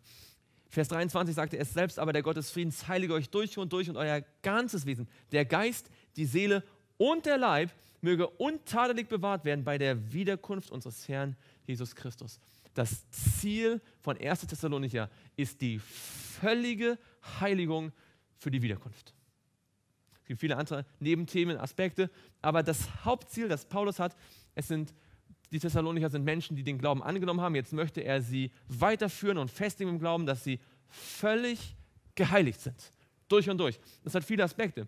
Vers 23 sagte er selbst, aber der Gott des Friedens heilige euch durch und durch und euer ganzes Wesen, der Geist, die Seele und der Leib möge untadelig bewahrt werden bei der Wiederkunft unseres Herrn Jesus Christus. Das Ziel von 1. Thessalonicher ist die völlige Heiligung für die Wiederkunft. Es gibt viele andere Nebenthemen, Aspekte, aber das Hauptziel, das Paulus hat, es sind die Thessalonicher sind Menschen, die den Glauben angenommen haben. Jetzt möchte er sie weiterführen und festigen im Glauben, dass sie völlig geheiligt sind. Durch und durch. Das hat viele Aspekte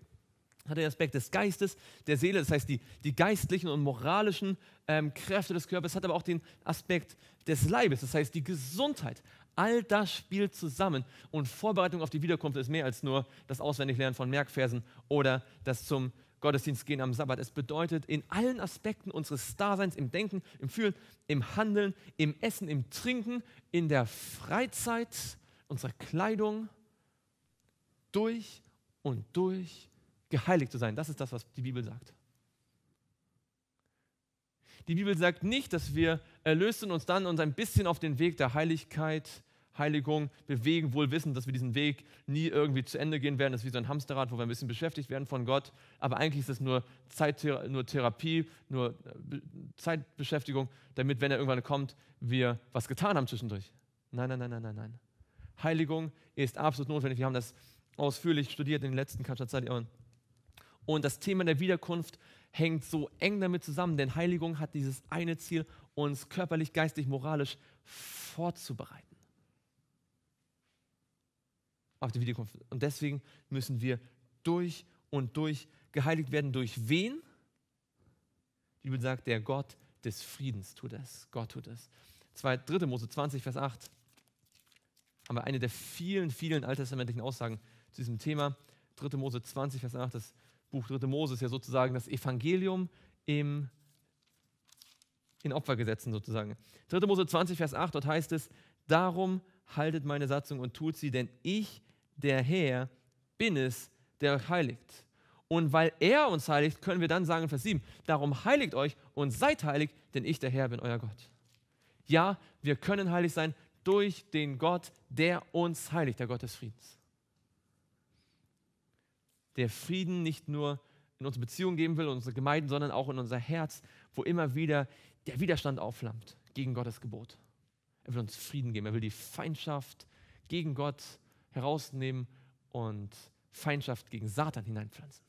hat den Aspekt des Geistes, der Seele, das heißt die, die geistlichen und moralischen ähm, Kräfte des Körpers, hat aber auch den Aspekt des Leibes, das heißt die Gesundheit. All das spielt zusammen und Vorbereitung auf die Wiederkunft ist mehr als nur das Auswendiglernen von Merkversen oder das zum Gottesdienst gehen am Sabbat. Es bedeutet in allen Aspekten unseres Daseins, im Denken, im Fühlen, im Handeln, im Essen, im Trinken, in der Freizeit, unserer Kleidung, durch und durch geheiligt zu sein. Das ist das, was die Bibel sagt. Die Bibel sagt nicht, dass wir erlöst uns dann uns ein bisschen auf den Weg der Heiligkeit, Heiligung bewegen, wohl wissen, dass wir diesen Weg nie irgendwie zu Ende gehen werden. Das ist wie so ein Hamsterrad, wo wir ein bisschen beschäftigt werden von Gott. Aber eigentlich ist es nur, nur Therapie, nur äh, Zeitbeschäftigung, damit, wenn er irgendwann kommt, wir was getan haben zwischendurch. Nein, nein, nein, nein, nein, nein. Heiligung ist absolut notwendig. Wir haben das ausführlich studiert in den letzten Kapiteln. Und das Thema der Wiederkunft hängt so eng damit zusammen, denn Heiligung hat dieses eine Ziel, uns körperlich, geistig, moralisch vorzubereiten. Auf die Wiederkunft. Und deswegen müssen wir durch und durch geheiligt werden. Durch wen? Die Bibel sagt, der Gott des Friedens tut es. Gott tut es. 2. 3. Mose 20, Vers 8 haben wir eine der vielen, vielen alttestamentlichen Aussagen zu diesem Thema. 3. Mose 20, Vers 8, das Buch 3. ist ja sozusagen das Evangelium im, in Opfergesetzen sozusagen. 3. Mose 20, Vers 8, dort heißt es, darum haltet meine Satzung und tut sie, denn ich, der Herr, bin es, der euch heiligt. Und weil er uns heiligt, können wir dann sagen Vers 7, darum heiligt euch und seid heilig, denn ich, der Herr, bin euer Gott. Ja, wir können heilig sein durch den Gott, der uns heiligt, der Gott des Friedens der Frieden nicht nur in unsere Beziehungen geben will, in unsere Gemeinden, sondern auch in unser Herz, wo immer wieder der Widerstand aufflammt gegen Gottes Gebot. Er will uns Frieden geben. Er will die Feindschaft gegen Gott herausnehmen und Feindschaft gegen Satan hineinpflanzen.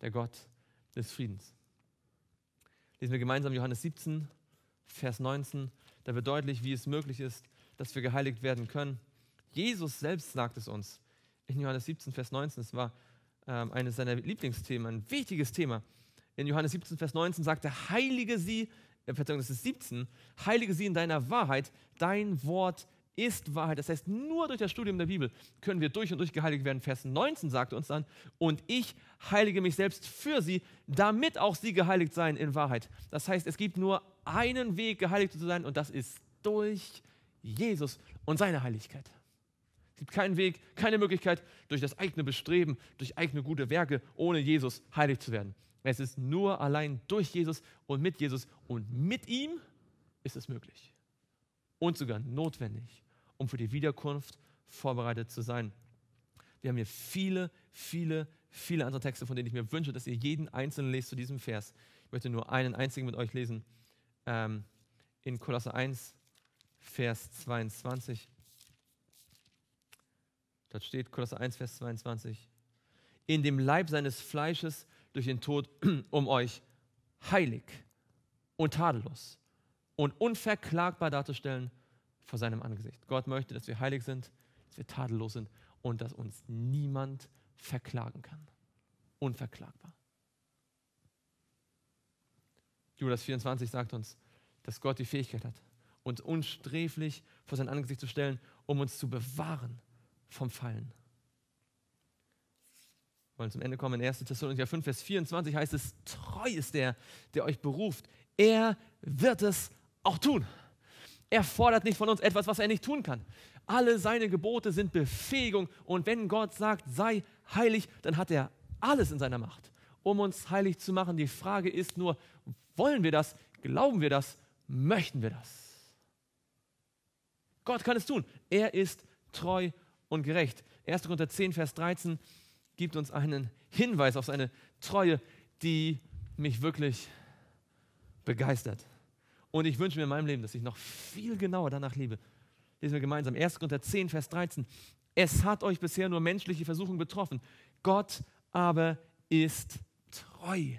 Der Gott des Friedens. Lesen wir gemeinsam Johannes 17, Vers 19. Da wird deutlich, wie es möglich ist, dass wir geheiligt werden können. Jesus selbst sagt es uns in Johannes 17, Vers 19. Es war ähm, eines seiner Lieblingsthemen, ein wichtiges Thema. In Johannes 17, Vers 19 sagt er, heilige sie, äh, Verzeihung, das ist 17, heilige sie in deiner Wahrheit, dein Wort ist Wahrheit. Das heißt, nur durch das Studium der Bibel können wir durch und durch geheiligt werden. Vers 19 sagt uns dann, und ich heilige mich selbst für sie, damit auch sie geheiligt seien in Wahrheit. Das heißt, es gibt nur einen Weg, geheiligt zu sein, und das ist durch Jesus und seine Heiligkeit. Es gibt keinen Weg, keine Möglichkeit, durch das eigene Bestreben, durch eigene gute Werke, ohne Jesus heilig zu werden. Es ist nur allein durch Jesus und mit Jesus und mit ihm ist es möglich und sogar notwendig, um für die Wiederkunft vorbereitet zu sein. Wir haben hier viele, viele, viele andere Texte, von denen ich mir wünsche, dass ihr jeden einzelnen lest zu diesem Vers. Ich möchte nur einen einzigen mit euch lesen. Ähm, in Kolosser 1, Vers 22. Das steht Kolosser 1, Vers 22. In dem Leib seines Fleisches durch den Tod, um euch heilig und tadellos und unverklagbar darzustellen vor seinem Angesicht. Gott möchte, dass wir heilig sind, dass wir tadellos sind und dass uns niemand verklagen kann. Unverklagbar. Judas 24 sagt uns, dass Gott die Fähigkeit hat, uns unsträflich vor sein Angesicht zu stellen, um uns zu bewahren vom Fallen. Wir wollen zum Ende kommen. In 1. Thessalonicher 5, Vers 24 heißt es, treu ist der, der euch beruft. Er wird es auch tun. Er fordert nicht von uns etwas, was er nicht tun kann. Alle seine Gebote sind Befähigung. Und wenn Gott sagt, sei heilig, dann hat er alles in seiner Macht, um uns heilig zu machen. Die Frage ist nur, wollen wir das? Glauben wir das? Möchten wir das? Gott kann es tun. Er ist treu und gerecht. 1. Korinther 10, Vers 13 gibt uns einen Hinweis auf seine Treue, die mich wirklich begeistert. Und ich wünsche mir in meinem Leben, dass ich noch viel genauer danach lebe. Lesen wir gemeinsam. 1. Korinther 10, Vers 13. Es hat euch bisher nur menschliche Versuchung betroffen. Gott aber ist treu.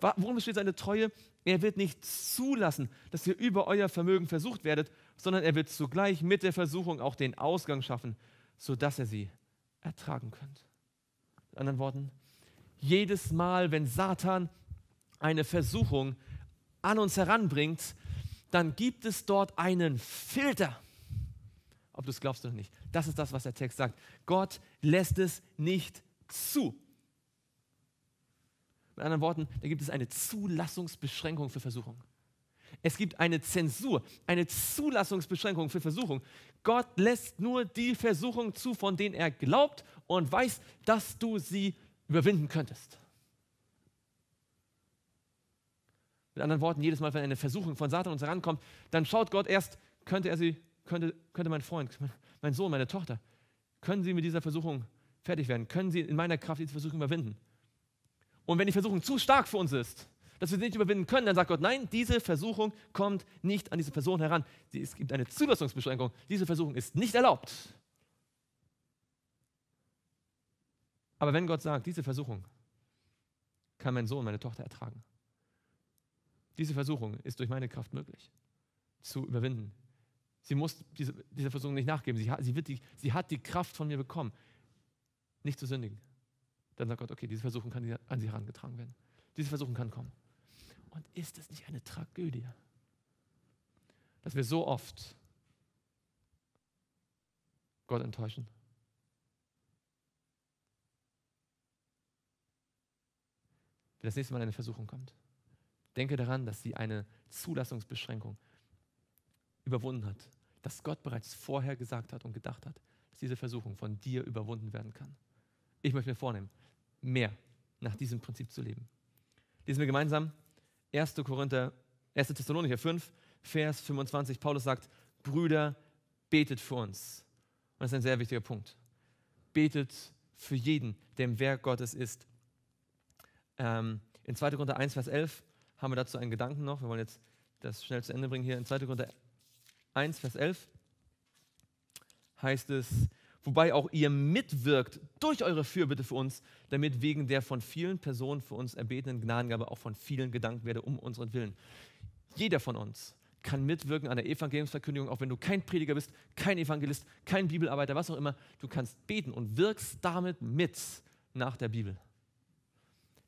Worum besteht seine Treue? Er wird nicht zulassen, dass ihr über euer Vermögen versucht werdet, sondern er wird zugleich mit der Versuchung auch den Ausgang schaffen, sodass ihr sie ertragen könnt. Mit anderen Worten, jedes Mal, wenn Satan eine Versuchung an uns heranbringt, dann gibt es dort einen Filter. Ob du es glaubst oder nicht. Das ist das, was der Text sagt. Gott lässt es nicht zu. Mit anderen Worten, da gibt es eine Zulassungsbeschränkung für Versuchungen. Es gibt eine Zensur, eine Zulassungsbeschränkung für Versuchung. Gott lässt nur die Versuchung zu, von denen er glaubt und weiß, dass du sie überwinden könntest. Mit anderen Worten, jedes Mal, wenn eine Versuchung von Satan uns herankommt, dann schaut Gott erst, könnte er sie, könnte, könnte mein Freund, mein Sohn, meine Tochter, können sie mit dieser Versuchung fertig werden? Können sie in meiner Kraft diese Versuchung überwinden? Und wenn die Versuchung zu stark für uns ist, dass wir sie nicht überwinden können, dann sagt Gott, nein, diese Versuchung kommt nicht an diese Person heran. Es gibt eine Zulassungsbeschränkung. Diese Versuchung ist nicht erlaubt. Aber wenn Gott sagt, diese Versuchung kann mein Sohn, meine Tochter ertragen. Diese Versuchung ist durch meine Kraft möglich zu überwinden. Sie muss diese, dieser Versuchung nicht nachgeben. Sie, sie, die, sie hat die Kraft von mir bekommen, nicht zu sündigen. Dann sagt Gott, okay, diese Versuchung kann an sie herangetragen werden. Diese Versuchung kann kommen. Und ist es nicht eine Tragödie, dass wir so oft Gott enttäuschen? Wenn das nächste Mal eine Versuchung kommt, denke daran, dass sie eine Zulassungsbeschränkung überwunden hat, dass Gott bereits vorher gesagt hat und gedacht hat, dass diese Versuchung von dir überwunden werden kann. Ich möchte mir vornehmen, mehr nach diesem Prinzip zu leben. Lesen wir gemeinsam 1. Korinther, 1. Thessalonicher 5, Vers 25, Paulus sagt, Brüder, betet für uns. Und das ist ein sehr wichtiger Punkt. Betet für jeden, der im Werk Gottes ist. Ähm, in 2. Korinther 1, Vers 11 haben wir dazu einen Gedanken noch. Wir wollen jetzt das schnell zu Ende bringen hier. In 2. Korinther 1, Vers 11 heißt es, wobei auch ihr mitwirkt durch eure Fürbitte für uns, damit wegen der von vielen Personen für uns erbetenen Gnadengabe auch von vielen gedankt werde um unseren Willen. Jeder von uns kann mitwirken an der Evangeliumsverkündigung, auch wenn du kein Prediger bist, kein Evangelist, kein Bibelarbeiter, was auch immer. Du kannst beten und wirkst damit mit nach der Bibel.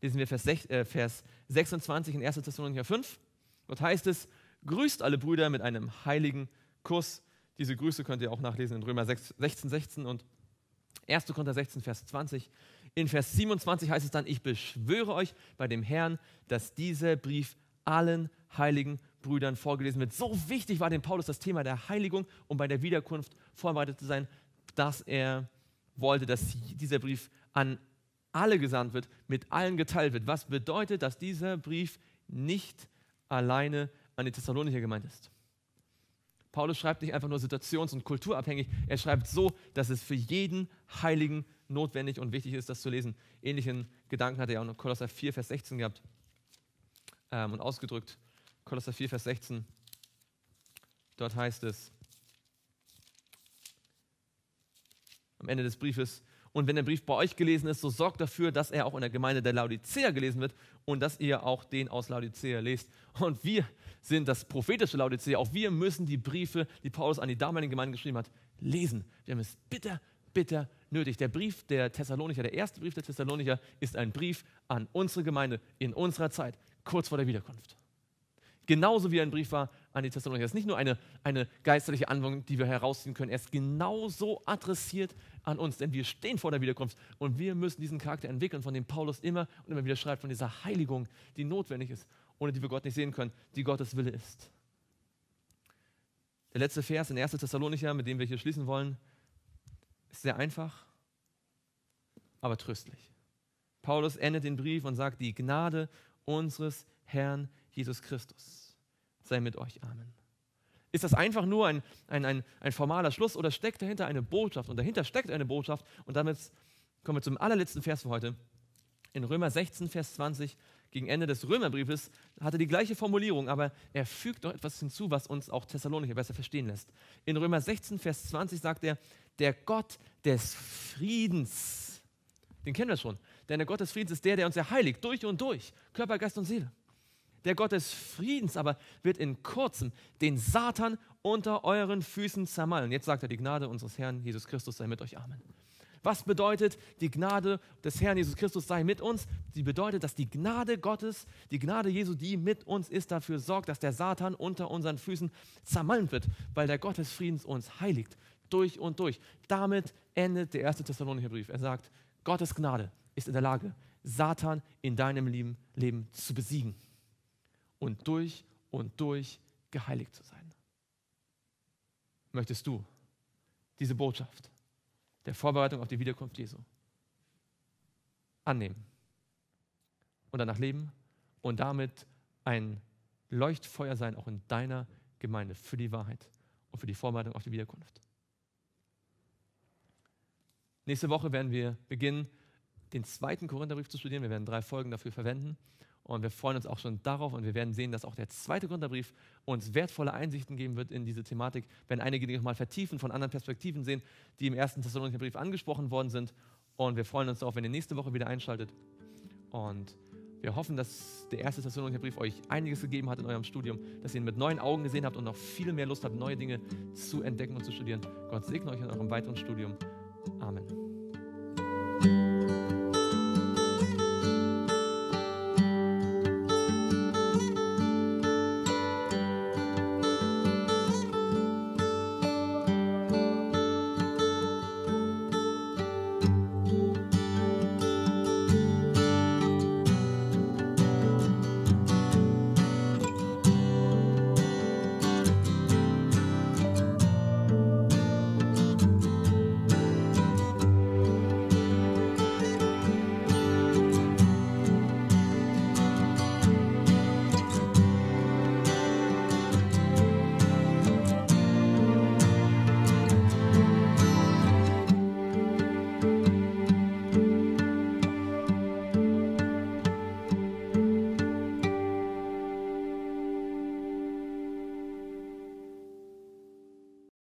Lesen wir Vers, 26 äh, in 1. Thessalonicher 5. Dort heißt es, grüßt alle Brüder mit einem heiligen Kuss. Diese Grüße könnt ihr auch nachlesen in Römer 6, 16, 16 und 1. Korinther 16, Vers 20. In Vers 27 heißt es dann, ich beschwöre euch bei dem Herrn, dass dieser Brief allen heiligen Brüdern vorgelesen wird. So wichtig war dem Paulus das Thema der Heiligung, um bei der Wiederkunft vorbereitet zu sein, dass er wollte, dass dieser Brief an alle gesandt wird, mit allen geteilt wird. Was bedeutet, dass dieser Brief nicht alleine an die Thessalonicher gemeint ist. Paulus schreibt nicht einfach nur situations- und kulturabhängig, er schreibt so, dass es für jeden Heiligen notwendig und wichtig ist, das zu lesen. Ähnlichen Gedanken hat er ja auch in Kolosser 4, Vers 16 gehabt ähm, und ausgedrückt. Kolosser 4, Vers 16. Dort heißt es am Ende des Briefes, und wenn der Brief bei euch gelesen ist, so sorgt dafür, dass er auch in der Gemeinde der Laodicea gelesen wird und dass ihr auch den aus Laodicea lest. Und wir sind das prophetische Laodicea. Auch wir müssen die Briefe, die Paulus an die damaligen Gemeinden geschrieben hat, lesen. Wir haben es bitter, bitter nötig. Der Brief der Thessalonicher, der erste Brief der Thessalonicher, ist ein Brief an unsere Gemeinde in unserer Zeit, kurz vor der Wiederkunft. Genauso wie ein Brief war an die Thessalonicher. Das ist nicht nur eine, eine geistliche Anwendung, die wir herausziehen können. Er ist genauso adressiert an uns, denn wir stehen vor der Wiederkunft und wir müssen diesen Charakter entwickeln, von dem Paulus immer und immer wieder schreibt, von dieser Heiligung, die notwendig ist, ohne die wir Gott nicht sehen können, die Gottes Wille ist. Der letzte Vers in 1. Thessalonicher, mit dem wir hier schließen wollen, ist sehr einfach, aber tröstlich. Paulus endet den Brief und sagt, die Gnade unseres Herrn Jesus Christus sei mit euch. Amen. Ist das einfach nur ein, ein, ein, ein formaler Schluss oder steckt dahinter eine Botschaft? Und dahinter steckt eine Botschaft. Und damit kommen wir zum allerletzten Vers für heute. In Römer 16, Vers 20, gegen Ende des Römerbriefes, hat er die gleiche Formulierung, aber er fügt noch etwas hinzu, was uns auch Thessalonicher besser verstehen lässt. In Römer 16, Vers 20 sagt er, der Gott des Friedens, den kennen wir schon, denn der Gott des Friedens ist der, der uns erheiligt, durch und durch, Körper, Geist und Seele der Gott des Friedens aber wird in kurzem den Satan unter euren Füßen zermalmen. Jetzt sagt er, die Gnade unseres Herrn Jesus Christus sei mit euch. Amen. Was bedeutet die Gnade des Herrn Jesus Christus sei mit uns? Sie bedeutet, dass die Gnade Gottes, die Gnade Jesu, die mit uns ist, dafür sorgt, dass der Satan unter unseren Füßen zermalmt wird, weil der Gott des Friedens uns heiligt, durch und durch. Damit endet der erste Thessalonicher Brief. Er sagt, Gottes Gnade ist in der Lage, Satan in deinem Leben zu besiegen und durch und durch geheiligt zu sein. Möchtest du diese Botschaft der Vorbereitung auf die Wiederkunft Jesu annehmen und danach leben und damit ein Leuchtfeuer sein, auch in deiner Gemeinde, für die Wahrheit und für die Vorbereitung auf die Wiederkunft? Nächste Woche werden wir beginnen, den zweiten Korintherbrief zu studieren. Wir werden drei Folgen dafür verwenden. Und wir freuen uns auch schon darauf und wir werden sehen, dass auch der zweite Gründerbrief uns wertvolle Einsichten geben wird in diese Thematik, wenn einige Dinge nochmal vertiefen, von anderen Perspektiven sehen, die im ersten Thessalonicherbrief angesprochen worden sind. Und wir freuen uns darauf, wenn ihr nächste Woche wieder einschaltet. Und wir hoffen, dass der erste Thessalonicherbrief euch einiges gegeben hat in eurem Studium, dass ihr ihn mit neuen Augen gesehen habt und noch viel mehr Lust habt, neue Dinge zu entdecken und zu studieren. Gott segne euch in eurem weiteren Studium. Amen.